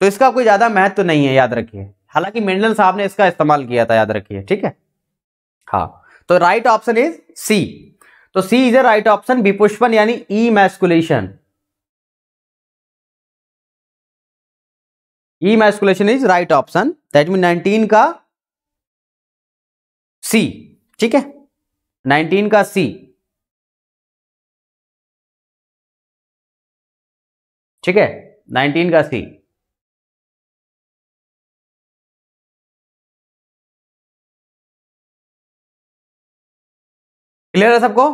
तो इसका कोई ज्यादा महत्व तो नहीं है याद रखिए हालांकि मेंडल साहब ने इसका इस्तेमाल किया था याद रखिए ठीक है हाँ तो राइट ऑप्शन इज सी तो C is a right option विपुष्पन यानी E e emasculation emasculation is right option that mean nineteen का सी ठीक है नाइनटीन का सी ठीक है नाइनटीन का सी क्लियर है सबको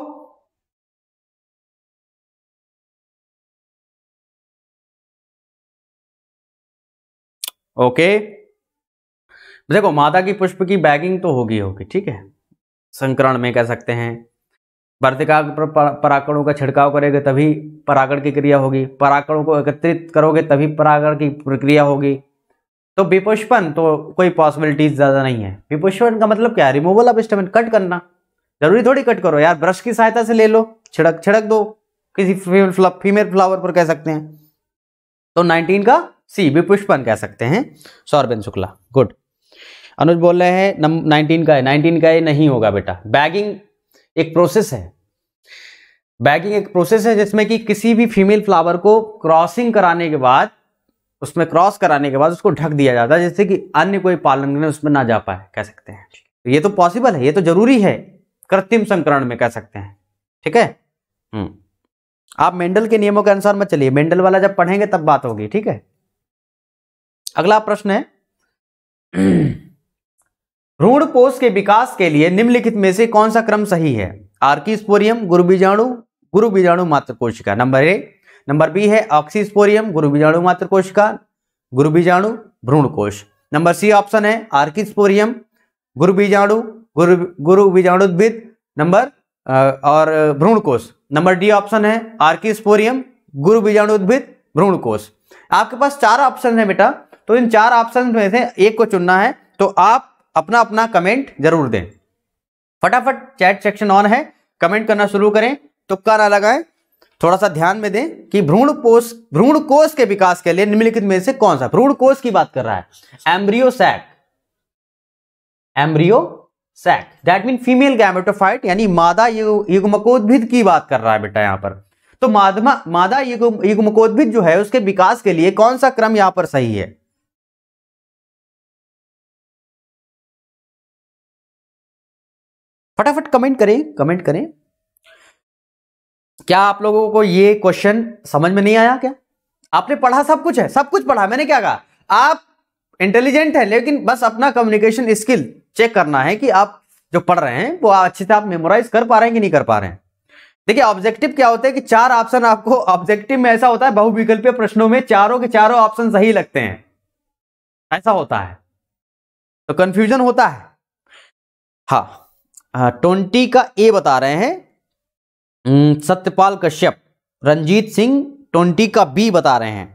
ओके देखो माता की पुष्प की बैगिंग तो होगी होगी ठीक है संक्रमण में कह सकते हैं वर्तिका पर पराकणों का छिड़काव करेगा तभी परागण की क्रिया होगी पराकणों को एकत्रित करोगे तभी परागण की प्रक्रिया होगी तो विपुष्पन तो कोई पॉसिबिलिटीज ज़्यादा नहीं है विपुष्पन का मतलब क्या है रिमूवल ऑफ स्टमेंट कट करना जरूरी थोड़ी कट करो यार ब्रश की सहायता से ले लो छिड़क छिड़क दो किसी फीमेल फ्लावर पर कह सकते हैं तो नाइनटीन का सी विपुष्पन कह सकते हैं सौरबेन शुक्ला गुड अनुज बोल रहे हैं नाइनटीन का है नाइनटीन का ये नहीं होगा बेटा बैगिंग एक प्रोसेस है बैगिंग एक प्रोसेस है जिसमें कि किसी भी फीमेल फ्लावर को क्रॉसिंग कराने के बाद उसमें क्रॉस कराने के बाद उसको ढक दिया जाता है जिससे कि अन्य कोई पालन करने उसमें ना जा पाए कह सकते हैं तो ये तो पॉसिबल है ये तो जरूरी है कृत्रिम संकरण में कह सकते हैं ठीक है हम्म। आप मेंडल के नियमों के अनुसार मत चलिए मेंडल वाला जब पढ़ेंगे तब बात होगी ठीक है अगला प्रश्न है भ्रूण कोष के विकास के लिए निम्नलिखित में से कौन सा क्रम सही है आर्किस्पोरियम गुरु बीजाणु गुरु बीजाणु मात्र कोशिका नंबर ए नंबर बी है ऑक्सीस्पोरियम गुरु बीजाणु मात्र कोशिका गुरु बीजाणु भ्रूण कोश नंबर सी ऑप्शन है आर्किस्पोरियम गुरु बीजाणु गुरु गुरु बीजाणु उद्भिद नंबर और भ्रूण कोश नंबर डी ऑप्शन है आर्किस्पोरियम गुरु बीजाणु उद्भिद भ्रूण कोश आपके पास चार ऑप्शन है बेटा तो इन चार ऑप्शन में से एक को चुनना है तो आप अपना अपना कमेंट जरूर दें फटाफट चैट सेक्शन ऑन है कमेंट करना शुरू करें तुक्का ना लगाएं थोड़ा सा ध्यान में दें कि भ्रूण कोष भ्रूण कोष के विकास के लिए निम्नलिखित में से कौन सा भ्रूण कोष की बात कर रहा है embryo sac embryo sac that mean female gametophyte यानी मादा युगमकोद्भिद की बात कर रहा है बेटा यहां पर तो मादमा मादा युगमकोद्भिद जो है उसके विकास के लिए कौन सा क्रम यहां पर सही है फटाफट कमेंट करें कमेंट करें क्या आप लोगों को ये क्वेश्चन समझ में नहीं आया क्या आपने पढ़ा सब कुछ है सब कुछ पढ़ा मैंने क्या कहा आप इंटेलिजेंट है लेकिन बस अपना कम्युनिकेशन स्किल चेक करना है कि आप जो पढ़ रहे हैं वो अच्छे से आप मेमोराइज कर पा रहे हैं कि नहीं कर पा रहे हैं देखिए ऑब्जेक्टिव क्या होता है कि चार ऑप्शन आपको ऑब्जेक्टिव में ऐसा होता है बहुविकल्पीय प्रश्नों में चारों के चारों ऑप्शन सही लगते हैं ऐसा होता है तो कंफ्यूजन होता है हाँ हाँ, ट्वेंटी का ए बता रहे हैं सत्यपाल कश्यप रंजीत सिंह ट्वेंटी का बी बता रहे हैं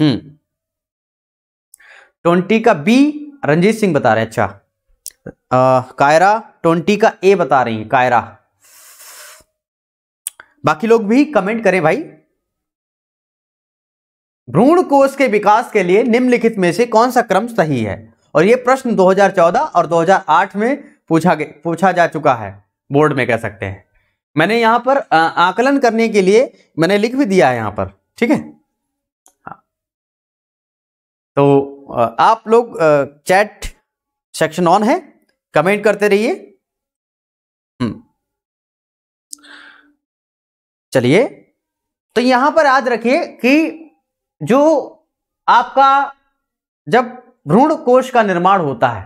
हम्म ट्वेंटी का बी रंजीत सिंह बता रहे हैं अच्छा कायरा ट्वेंटी का ए बता रही हैं कायरा बाकी लोग भी कमेंट करें भाई भ्रूण कोष के विकास के लिए निम्नलिखित में से कौन सा क्रम सही है और यह प्रश्न 2014 और 2008 में पूछा पूछा जा चुका है बोर्ड में कह सकते हैं मैंने यहाँ पर आकलन करने के लिए मैंने लिख भी दिया है यहाँ पर ठीक है हाँ। तो आप लोग चैट सेक्शन ऑन है कमेंट करते रहिए हम्म। चलिए तो यहां पर याद रखिए कि जो आपका जब भ्रूण कोश का निर्माण होता है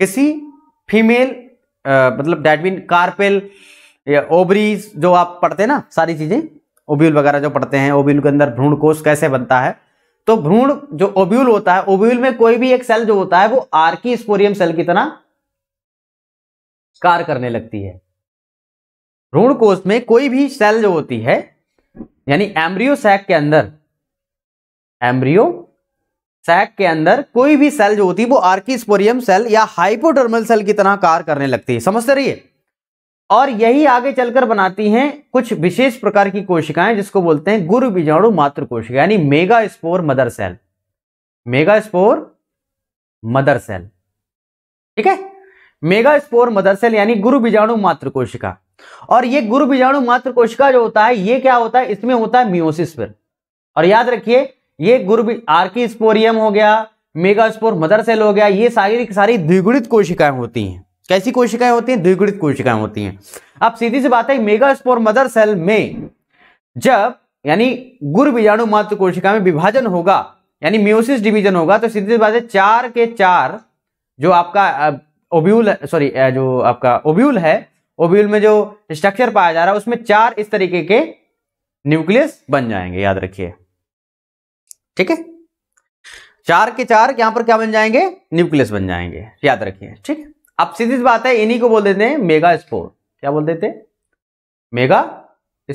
किसी फीमेल मतलब डैट मीन कार्पेल या ओबरीज जो आप पढ़ते हैं ना सारी चीज़ें ओब्यूल वगैरह जो पढ़ते हैं ओब्यूल के अंदर भ्रूण कोष कैसे बनता है तो भ्रूण जो ओब्यूल होता है ओब्यूल में कोई भी एक सेल जो होता है वो आर्की स्पोरियम सेल की तरह कार्य करने लगती है भ्रूण कोष में कोई भी सेल जो होती है यानी एम्ब्रियो सैक के अंदर एम्ब्रियो सैक के अंदर कोई भी सेल जो होती है वो आर्किस्पोरियम सेल या हाइपोडर्मल सेल की तरह कार्य करने लगती है समझते रहिए और यही आगे चलकर बनाती हैं कुछ विशेष प्रकार की कोशिकाएं जिसको बोलते हैं गुरु बीजाणु मातृ कोशिका यानी megaspore mother cell megaspore mother cell ठीक है मेगा स्पोर मदर सेल यानी गुरु बीजाणु मातृ कोशिका और ये गुरु बीजाणु मातृ कोशिका जो होता है ये क्या होता है इसमें होता है मियोसिस फिर और याद रखिए ये गुरु स्पोरियम हो गया मेगास्पोर मदर सेल हो गया ये सारी सारी द्विगुणित कोशिकाएं होती हैं कैसी कोशिकाएं होती हैं द्विगुणित कोशिकाएं होती हैं अब सीधी सी बात है मेगास्पोर मदर सेल में जब यानी गुरु बीजाणु मात्र कोशिका में विभाजन होगा यानी म्यूसिस डिवीजन होगा तो सीधी सी बात है चार के चार जो आपका ओब्यूल सॉरी जो आपका ओब्यूल है ओब्यूल में जो स्ट्रक्चर पाया जा रहा है उसमें चार इस तरीके के न्यूक्लियस बन जाएंगे याद रखिए ठीक है चार के चार यहां पर क्या बन जाएंगे न्यूक्लियस बन जाएंगे याद रखिए ठीक है अब सीधी बात है इन्हीं को बोल देते हैं मेगा स्पोर क्या बोल देते हैं मेगा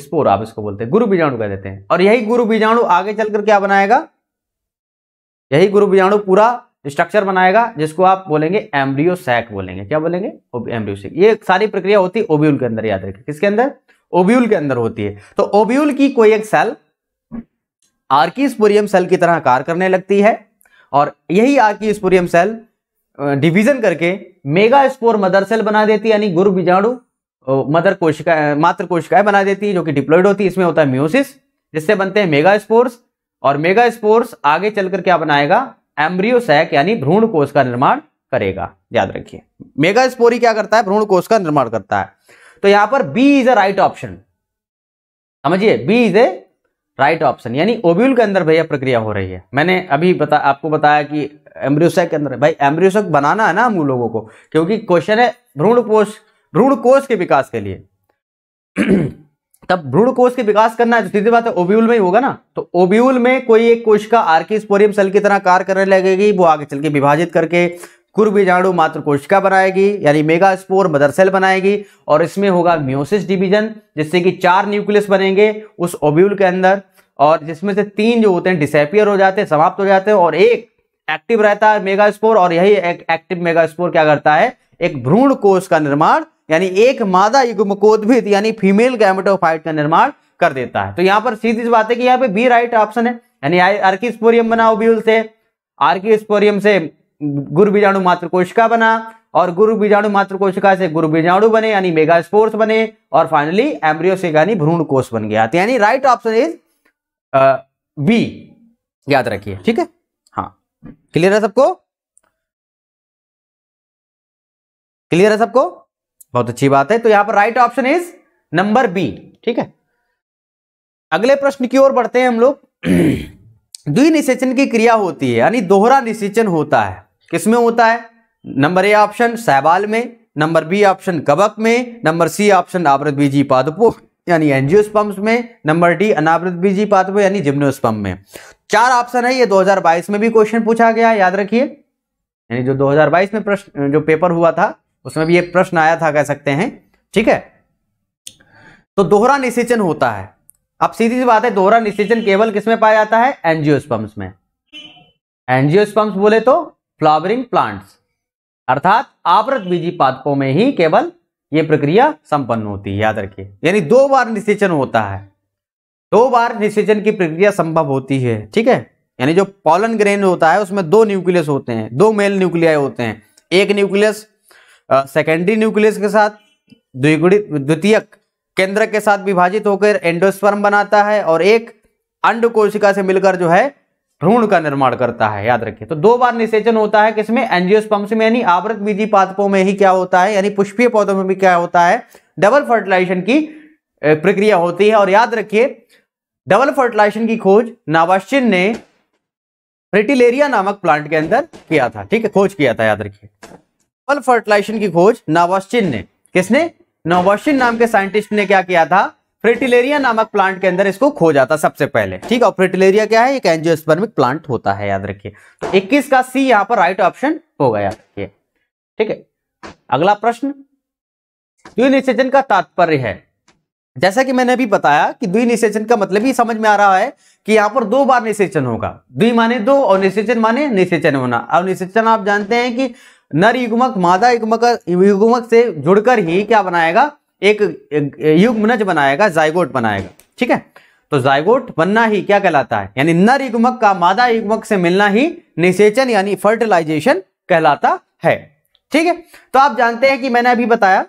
स्पोर आप इसको बोलते हैं गुरु बीजाणु कह देते हैं और यही गुरु बीजाणु आगे चलकर क्या बनाएगा यही गुरु बीजाणु पूरा स्ट्रक्चर बनाएगा जिसको आप बोलेंगे एम्ब्रियो सैक बोलेंगे क्या बोलेंगे एम्ब्रियो सैक ये सारी प्रक्रिया होती है ओब्यूल के अंदर याद रखिए किसके अंदर ओब्यूल के अंदर होती है तो ओब्यूल की कोई एक सेल आर्कीस्पोरियम सेल की तरह कार्य करने लगती है और यही आर्कीस्पोरियम सेल डिवीजन करके मेगा स्पोर मदर सेल बना देती है यानी गुरु बीजाणु मदर कोशिका मात्र कोशिकाएं बना देती है जो कि डिप्लॉयड होती है इसमें होता है म्यूसिस जिससे बनते हैं मेगा स्पोर्स और मेगा स्पोर्स आगे चलकर क्या बनाएगा एम्ब्रियोसैक यानी भ्रूण कोष का निर्माण करेगा याद रखिए मेगा स्पोरी क्या करता है भ्रूण कोष का निर्माण करता है तो यहां पर B is a right option समझिए B is a right option यानी ओब्यूल के अंदर भैया प्रक्रिया हो रही है मैंने अभी बता आपको बताया कि एम्ब्रियोसेक के अंदर भाई एम्ब्रियोसेक बनाना है ना हम लोगों को क्योंकि क्वेश्चन है भ्रूण कोश भ्रूण कोश के विकास के लिए तब भ्रूण कोश के विकास करना है तो सीधी बात है ओब्यूल में ही होगा ना तो ओब्यूल में कोई एक कोशिका आर्किस्पोरियम सेल की तरह कार्य करने लगेगी वो आगे चल के विभाजित करके कुर बीजाणु मात्र कोशिका बनाएगी यानी मेगा स्पोर मदर सेल बनाएगी और इसमें होगा म्यूसिस डिवीजन जिससे कि चार न्यूक्लियस बनेंगे उस ओब्यूल के अंदर और जिसमें से तीन जो होते हैं डिसपियर हो जाते हैं समाप्त हो जाते हैं और एक एक्टिव रहता है मेगा स्पोर और यही एक एक्टिव मेगा स्पोर क्या करता है एक भ्रूण कोष का निर्माण यानी एक मादा युग्मकोद्भिद यानी फीमेल गैमेटोफाइट का निर्माण कर देता है तो यहाँ पर सीधी सी बात है कि यहाँ पे बी राइट ऑप्शन है यानी आर्किस्पोरियम बना ओब्यूल से आर्किस्पोरियम से गुरु बीजाणु मात्र कोशिका बना और गुरु बीजाणु मात्र कोशिका से गुरु बीजाणु बने यानी मेगा स्पोर्स बने और फाइनली एम्ब्रियो से यानी भ्रूण कोष बन गया तो यानी राइट ऑप्शन इज बी याद रखिए ठीक है हाँ क्लियर है सबको क्लियर है सबको बहुत अच्छी बात है तो यहां पर right option is number B ठीक है अगले प्रश्न की ओर बढ़ते हैं हम लोग द्विनिषेचन की क्रिया होती है यानी दोहरा निषेचन होता है किसमें होता है नंबर ए ऑप्शन सहवाल में नंबर बी ऑप्शन कबक में नंबर सी ऑप्शन आवृत बीजी पादपों यानी एंजियोस्पम्स में नंबर डी अनावृत बीजी पादपों यानी जिम्नोस्पम में चार ऑप्शन है ये 2022 में भी क्वेश्चन पूछा गया याद रखिए यानी जो 2022 में प्रश्न जो पेपर हुआ था उसमें भी एक प्रश्न आया था कह सकते हैं ठीक है तो दोहरा निषेचन होता है अब सीधी सी बात है दोहरा निषेचन केवल किसमें पाया जाता है एनजीओस्पम्स में एनजीओस्पम्स बोले तो फ्लावरिंग प्लांट्स अर्थात आवृत बीजी पादपों में ही केवल यह प्रक्रिया संपन्न होती है याद रखिए यानी दो बार निषेचन होता है दो बार निषेचन की प्रक्रिया संभव होती है ठीक है यानी जो पॉलन ग्रेन होता है उसमें दो न्यूक्लियस होते हैं दो मेल न्यूक्लियाई होते हैं एक न्यूक्लियस सेकेंडरी न्यूक्लियस के साथ द्वितीय केंद्र के साथ विभाजित होकर एंडोस्पर्म बनाता है और एक अंड कोशिका से मिलकर जो है भ्रूण का निर्माण करता है याद रखिए तो दो बार निषेचन होता है किसमें एंजियोस्पम्स में यानी आवृत बीजी पादपों में ही क्या होता है यानी पुष्पीय पौधों में भी क्या होता है डबल फर्टिलाइजेशन की प्रक्रिया होती है और याद रखिए डबल फर्टिलाइजेशन की खोज नावाश्चिन ने फ्रिटिलेरिया नामक प्लांट के अंदर किया था ठीक है खोज किया था याद रखिए डबल फर्टिलाइजेशन की खोज नावाश्चिन ने किसने नावाश्चिन नाम के साइंटिस्ट ने क्या किया था फ्रेटिलेरिया नामक प्लांट के अंदर इसको खो जाता सबसे पहले ठीक है फ्रेटिलेरिया क्या है एक एंजियोस्पर्मिक प्लांट होता है याद रखिए तो 21 का सी यहां पर राइट ऑप्शन हो गया ठीक है अगला प्रश्न द्विनिषेचन का तात्पर्य है जैसा कि मैंने अभी बताया कि द्विनिषेचन का मतलब ही समझ में आ रहा है कि यहां पर दो बार निषेचन होगा द्वि माने दो और निषेचन माने निषेचन होना और निषेचन आप जानते हैं कि नर युग्मक मादा युग्मक युग्मक से जुड़कर ही क्या बनाएगा एक युग्मनज बनाएगा जायगोट बनाएगा ठीक है तो जायगोट बनना ही क्या कहलाता है यानी नर युग्मक का मादा युग्मक से मिलना ही निषेचन यानी फर्टिलाइजेशन कहलाता है ठीक है तो आप जानते हैं कि मैंने अभी बताया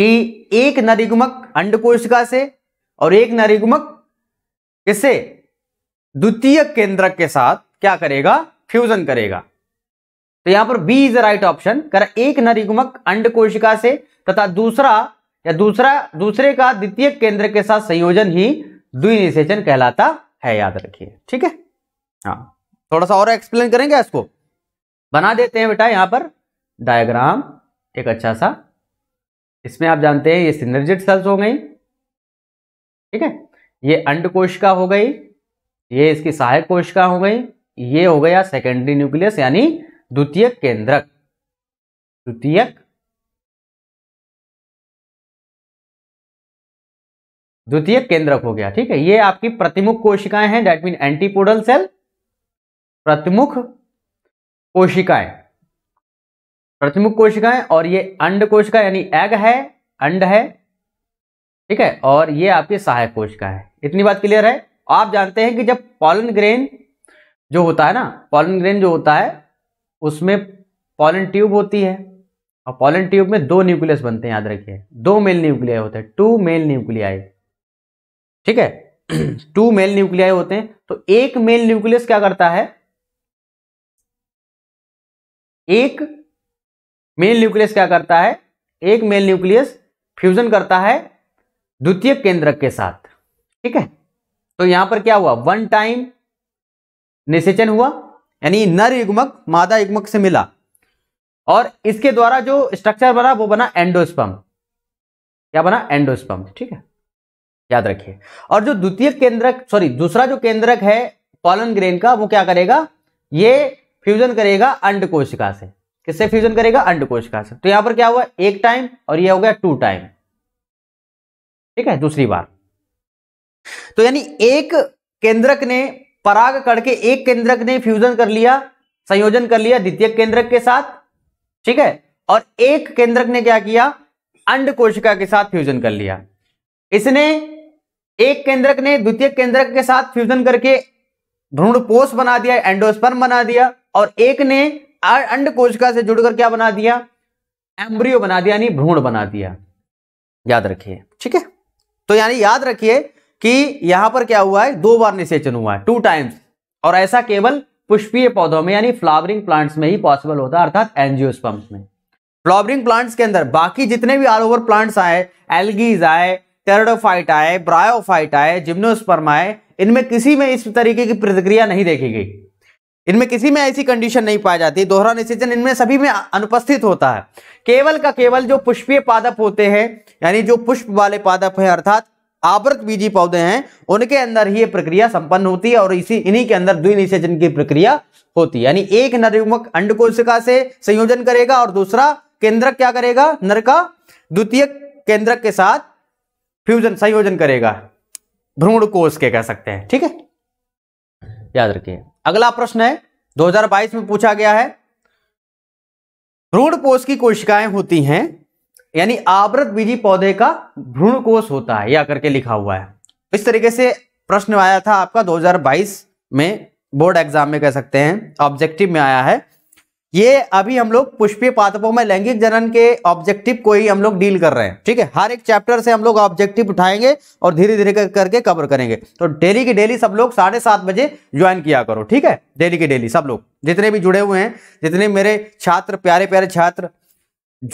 कि एक नरिगुमक अंड अंडकोशिका से और एक नरिगुमक युग्मक द्वितीय केंद्रक के साथ क्या करेगा फ्यूजन करेगा तो यहां पर बी इज राइट ऑप्शन कर एक नरिगुमक अंड कोशिका से तथा दूसरा या दूसरा दूसरे का द्वितीय केंद्र के साथ संयोजन ही द्विनिषेचन कहलाता है याद रखिए ठीक है हाँ थोड़ा सा और एक्सप्लेन करेंगे इसको बना देते हैं बेटा यहाँ पर डायग्राम एक अच्छा सा इसमें आप जानते हैं ये सिनर्जिट सेल्स हो गई ठीक है ये अंड कोशिका हो गई ये इसकी सहायक कोशिका हो गई ये हो गया सेकेंडरी न्यूक्लियस यानी द्वितीय केंद्रक द्वितीयक द्वितीय केंद्रक हो गया ठीक है ये आपकी प्रतिमुख कोशिकाएं हैं डेट मीन एंटीपोडल सेल प्रतिमुख कोशिकाएं प्रतिमुख कोशिकाएं और ये अंड कोशिका यानी एग है अंड है ठीक है और ये आपकी सहायक कोशिका है इतनी बात क्लियर है आप जानते हैं कि जब पॉलन ग्रेन जो होता है ना पॉलन ग्रेन जो होता है उसमें पॉलन ट्यूब होती है और पॉलन ट्यूब में दो न्यूक्लियस बनते हैं याद रखिए दो मेल न्यूक्लियाई होते हैं टू मेल न्यूक्लियाई ठीक है टू मेल न्यूक्लियाई होते हैं तो एक मेल न्यूक्लियस क्या करता है एक मेल न्यूक्लियस क्या करता है एक मेल न्यूक्लियस फ्यूजन करता है द्वितीय केंद्रक के साथ ठीक है तो यहां पर क्या हुआ वन टाइम निषेचन हुआ यानी नर युग्मक मादा युग्मक से मिला और इसके द्वारा जो स्ट्रक्चर बना वो बना एंडोस्पम क्या बना एंडोस्पम ठीक है याद रखिए और जो द्वितीय केंद्रक सॉरी दूसरा जो केंद्रक है पॉलन ग्रेन का वो क्या करेगा ये फ्यूजन करेगा अंड कोशिका से किससे फ्यूजन करेगा अंड कोशिका से तो यहां पर क्या हुआ एक टाइम और यह हो गया टू टाइम ठीक है दूसरी बार तो यानी एक केंद्रक ने पराग करके एक केंद्रक ने फ्यूजन कर लिया संयोजन कर लिया द्वितीय केंद्रक के साथ ठीक है और एक केंद्रक ने क्या किया अंड कोशिका के साथ फ्यूजन कर लिया इसने एक केंद्रक ने द्वितीय केंद्रक के साथ फ्यूजन करके भ्रूणपोष बना दिया एंडोस्पर्म बना दिया और एक ने अंड कोशिका से जुड़कर क्या बना दिया एम्ब्रियो बना दिया यानी भ्रूण बना दिया याद रखिए ठीक है तो यानी याद रखिए कि यहां पर क्या हुआ है दो बार निषेचन हुआ है टू टाइम्स और ऐसा केवल पुष्पीय पौधों में यानी फ्लावरिंग प्लांट्स में ही पॉसिबल होता है अर्थात एनजियोस्पम्स में फ्लावरिंग प्लांट्स के अंदर बाकी जितने भी ऑल ओवर प्लांट्स आए एलगीज आए आए ब्रायोफाइटाए आए इनमें किसी में इस तरीके की प्रतिक्रिया नहीं देखी गई इनमें किसी में ऐसी कंडीशन नहीं पाई जाती दोहरा निषेचन इनमें सभी में अनुपस्थित होता है केवल का केवल जो पुष्पीय पादप होते हैं यानी जो पुष्प वाले पादप है अर्थात आवृत बीजी पौधे हैं उनके अंदर ही ये प्रक्रिया संपन्न होती है और इसी इन्हीं के अंदर द्विनिषेचन की प्रक्रिया होती है यानी एक नरयुमक अंड कोशिका से संयोजन करेगा और दूसरा केंद्रक क्या करेगा नर का द्वितीय केंद्रक के साथ फ्यूजन संयोजन करेगा भ्रूण कोष के कह सकते हैं ठीक है याद रखिए अगला प्रश्न है 2022 में पूछा गया है भ्रूण कोष की कोशिकाएं होती हैं यानी आवृत बीजी पौधे का भ्रूण कोष होता है या करके लिखा हुआ है इस तरीके से प्रश्न आया था आपका 2022 में बोर्ड एग्जाम में कह सकते हैं ऑब्जेक्टिव में आया है ये अभी हम लोग पुष्पीय पादपों में लैंगिक जनन के ऑब्जेक्टिव को ही हम लोग डील कर रहे हैं ठीक है हर एक चैप्टर से हम लोग ऑब्जेक्टिव उठाएंगे और धीरे धीरे करके कवर करेंगे तो डेली की डेली सब लोग साढ़े सात बजे ज्वाइन किया करो ठीक है डेली की डेली सब लोग जितने भी जुड़े हुए हैं जितने मेरे छात्र प्यारे प्यारे छात्र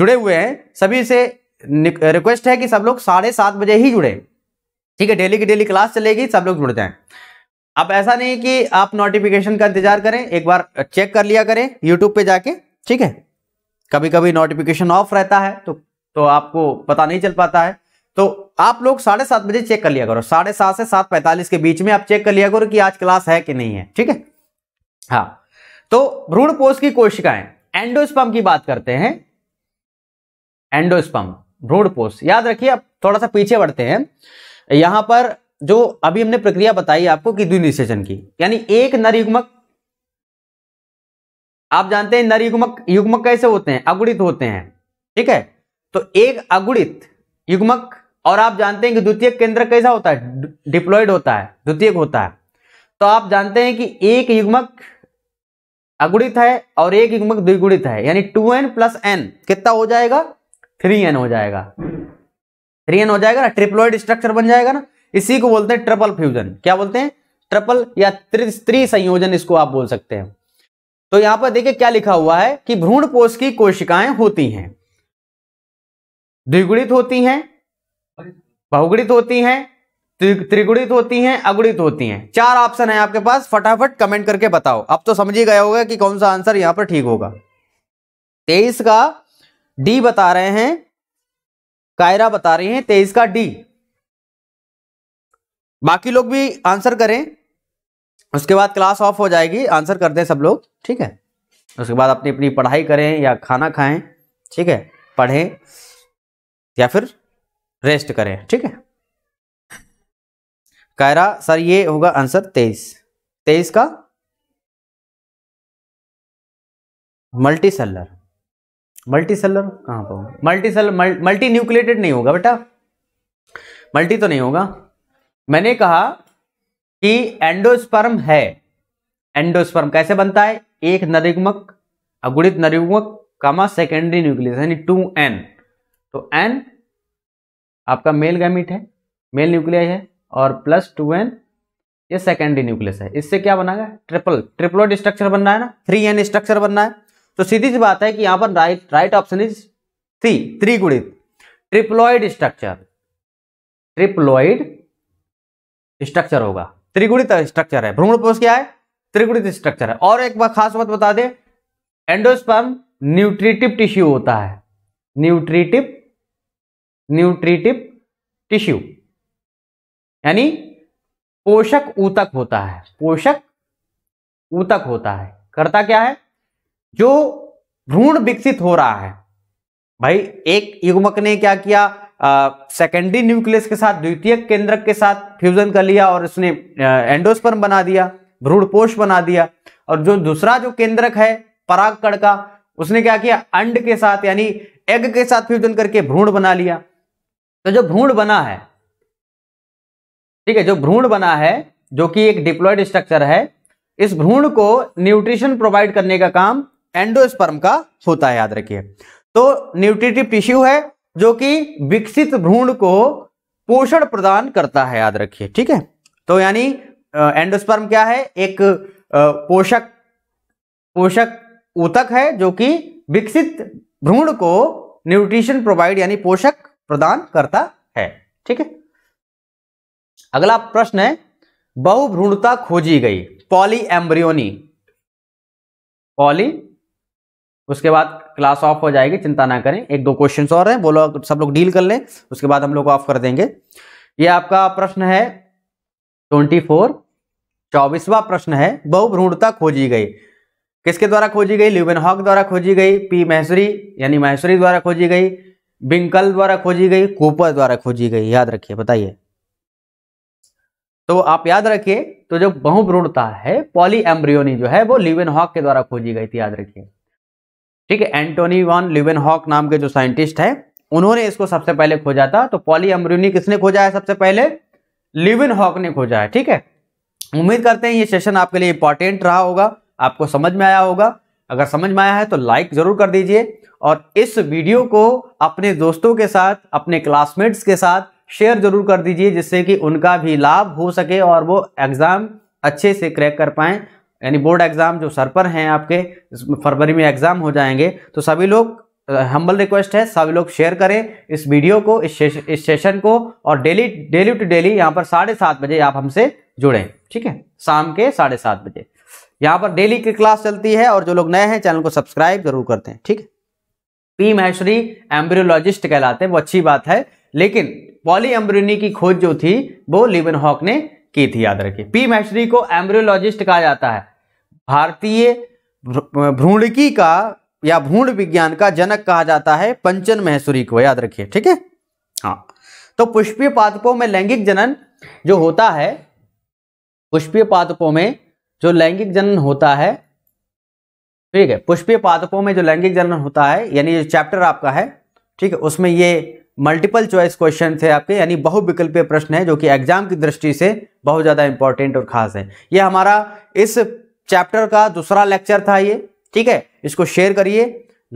जुड़े हुए हैं सभी से रिक्वेस्ट है कि सब लोग साढ़े सात बजे ही जुड़े ठीक है डेली की डेली क्लास चलेगी सब लोग जुड़ जाए अब ऐसा नहीं कि आप नोटिफिकेशन का इंतजार करें एक बार चेक कर लिया करें यूट्यूब पे जाके ठीक है कभी कभी नोटिफिकेशन ऑफ रहता है तो तो आपको पता नहीं चल पाता है तो आप लोग साढ़े सात बजे चेक कर लिया करो साढ़े सात से सात पैंतालीस के बीच में आप चेक कर लिया करो कि आज क्लास है कि नहीं है ठीक है हाँ तो भ्रूण पोष की कोशिकाएं एंडोस्पम की बात करते हैं एंडोस्पम भ्रूण पोष याद रखिए आप थोड़ा सा पीछे बढ़ते हैं यहां पर जो अभी हमने प्रक्रिया बताई आपको कि निषेचन की यानी एक नर युग्मक आप जानते हैं नर युग्मक युग्मक कैसे होते हैं अगुणित होते हैं ठीक है तो एक अगुणित युग्मक और आप जानते हैं कि द्वितीय केंद्र कैसा होता है डिप्लॉयड होता है द्वितीय होता है तो आप जानते हैं कि एक युग्मक अगुणित है और एक युग्मक द्विगुणित है यानी टू एन प्लस एन कितना हो जाएगा थ्री एन हो जाएगा थ्री एन हो जाएगा ना ट्रिप्लॉइड स्ट्रक्चर बन जाएगा ना इसी को बोलते हैं ट्रिपल फ्यूजन क्या बोलते हैं ट्रिपल या त्रि संयोजन इसको आप बोल सकते हैं तो यहां पर देखिए क्या लिखा हुआ है कि भ्रूण कोष की कोशिकाएं होती हैं द्विगुणित होती हैं बहुगुणित होती हैं त्रिगुणित होती हैं अगुणित होती हैं चार ऑप्शन है आपके पास फटाफट कमेंट करके बताओ अब तो समझ ही गया होगा कि कौन सा आंसर यहां पर ठीक होगा तेईस का डी बता रहे हैं कायरा बता रही हैं तेईस का डी बाकी लोग भी आंसर करें उसके बाद क्लास ऑफ हो जाएगी आंसर कर दें सब लोग ठीक है उसके बाद अपनी अपनी पढ़ाई करें या खाना खाएं ठीक है पढ़ें या फिर रेस्ट करें ठीक है कायरा सर ये होगा आंसर तेईस तेईस का मल्टी सेलर मल्टी सेलर कहाँ पर मल्टी सेलर मल्टी न्यूक्लिएटेड नहीं होगा बेटा मल्टी तो नहीं होगा मैंने कहा कि एंडोस्पर्म है एंडोस्पर्म कैसे बनता है एक नरिगमक अगुणित नरिगमक कामा सेकेंडरी न्यूक्लियस यानी टू एन तो एन आपका मेल गैमिट है मेल न्यूक्लियस है और प्लस टू एन ये सेकेंडरी न्यूक्लियस है इससे क्या बना गया ट्रिपल ट्रिपलोड स्ट्रक्चर बनना है ना थ्री एन स्ट्रक्चर बनना है तो सीधी सी बात है कि यहां पर right right option is three त्रिगुणित ट्रिप्लॉइड स्ट्रक्चर ट्रिप्लॉइड स्ट्रक्चर होगा त्रिगुणित स्ट्रक्चर है भ्रूण पोष क्या है त्रिगुणित स्ट्रक्चर है और एक बार खास बात बता दे एंडोस्पर्म न्यूट्रिटिव टिश्यू होता है न्यूट्रिटिव न्यूट्रिटिव टिश्यू यानी पोषक ऊतक होता है पोषक ऊतक होता है करता क्या है जो भ्रूण विकसित हो रहा है भाई एक युगमक ने क्या किया सेकेंडरी न्यूक्लियस के साथ द्वितीय केंद्रक के साथ फ्यूजन कर लिया और इसने एंडोस्पर्म बना दिया भ्रूणपोष बना दिया और जो दूसरा जो केंद्रक है परागकण का उसने क्या किया अंड के साथ यानी एग के साथ फ्यूजन करके भ्रूण बना लिया तो जो भ्रूण बना है ठीक है जो भ्रूण बना है जो कि एक डिप्लॉयड स्ट्रक्चर है इस भ्रूण को न्यूट्रिशन प्रोवाइड करने का काम एंडोस्पर्म का होता है याद रखिए तो न्यूट्रिटिव टिश्यू है जो कि विकसित भ्रूण को पोषण प्रदान करता है याद रखिए ठीक है तो यानी एंडोस्पर्म क्या है एक पोषक पोषक ऊतक है जो कि विकसित भ्रूण को न्यूट्रिशन प्रोवाइड यानी पोषक प्रदान करता है ठीक है अगला प्रश्न है बहुभ्रूणता खोजी गई पॉली एम्ब्रियोनी पॉली उसके बाद क्लास ऑफ हो जाएगी चिंता ना करें एक दो क्वेश्चन और हैं लोग सब लोग डील कर लें उसके बाद हम लोग ऑफ कर देंगे ये आपका प्रश्न है ट्वेंटी फोर चौबीसवा प्रश्न है बहुभ्रूणता खोजी गई किसके द्वारा खोजी गई ल्यूबन हॉक द्वारा खोजी गई पी महेश्वरी यानी महेश्वरी द्वारा खोजी गई बिंकल द्वारा खोजी गई कूपर द्वारा खोजी गई याद रखिए बताइए तो आप याद रखिए तो जो बहुभ्रूणता है पॉली एम्ब्रियोनी जो है वो लिवेन हॉक के द्वारा खोजी गई थी याद रखिए ठीक है एंटोनी वॉन लिवेनहॉक नाम के जो साइंटिस्ट है उन्होंने इसको सबसे पहले खोजा था तो पॉलीअम्ब्रियोनी किसने खोजा है सबसे पहले लिविन हॉक ने खोजा है ठीक है उम्मीद करते हैं ये सेशन आपके लिए इंपॉर्टेंट रहा होगा आपको समझ में आया होगा अगर समझ में आया है तो लाइक जरूर कर दीजिए और इस वीडियो को अपने दोस्तों के साथ अपने क्लासमेट्स के साथ शेयर जरूर कर दीजिए जिससे कि उनका भी लाभ हो सके और वो एग्ज़ाम अच्छे से क्रैक कर पाए यानी बोर्ड एग्ज़ाम जो सर पर हैं आपके फरवरी में एग्ज़ाम हो जाएंगे तो सभी लोग हम्बल रिक्वेस्ट है सभी लोग शेयर करें इस वीडियो को इस सेशन को और डेली डेली टू डेली यहाँ पर साढ़े सात बजे आप हमसे जुड़ें ठीक है शाम के साढ़े सात बजे यहाँ पर डेली की क्लास चलती है और जो लोग नए हैं चैनल को सब्सक्राइब जरूर करते हैं ठीक है पी महेश्वरी एम्ब्रियोलॉजिस्ट कहलाते हैं वो अच्छी बात है लेकिन पॉली एम्ब्रियोनी की खोज जो थी वो लिवन हॉक ने की थी याद रखिए पी महेश्वरी को एम्ब्रियोलॉजिस्ट कहा जाता है भारतीय भ्रूणिकी का या भ्रूण विज्ञान का जनक कहा जाता है पंचन महेश्वरी को याद रखिए ठीक है हाँ तो पुष्पीय पादपों में लैंगिक जनन जो होता है पुष्पीय पादपों में जो लैंगिक जनन होता है ठीक है पुष्पीय पादपों में जो लैंगिक जनन होता है यानी जो चैप्टर आपका है ठीक है उसमें ये मल्टीपल चॉइस क्वेश्चन थे आपके यानी बहुविकल्पीय प्रश्न है जो कि एग्जाम की दृष्टि से बहुत ज़्यादा इंपॉर्टेंट और खास है ये हमारा इस चैप्टर का दूसरा लेक्चर था ये ठीक है इसको शेयर करिए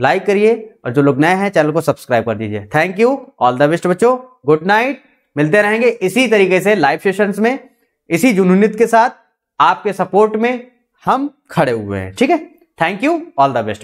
लाइक करिए और जो लोग नए हैं चैनल को सब्सक्राइब कर दीजिए thank you all the best बच्चों गुड नाइट मिलते रहेंगे इसी तरीके से लाइव सेशंस में इसी जुनूनित के साथ आपके सपोर्ट में हम खड़े हुए हैं ठीक है thank you all the best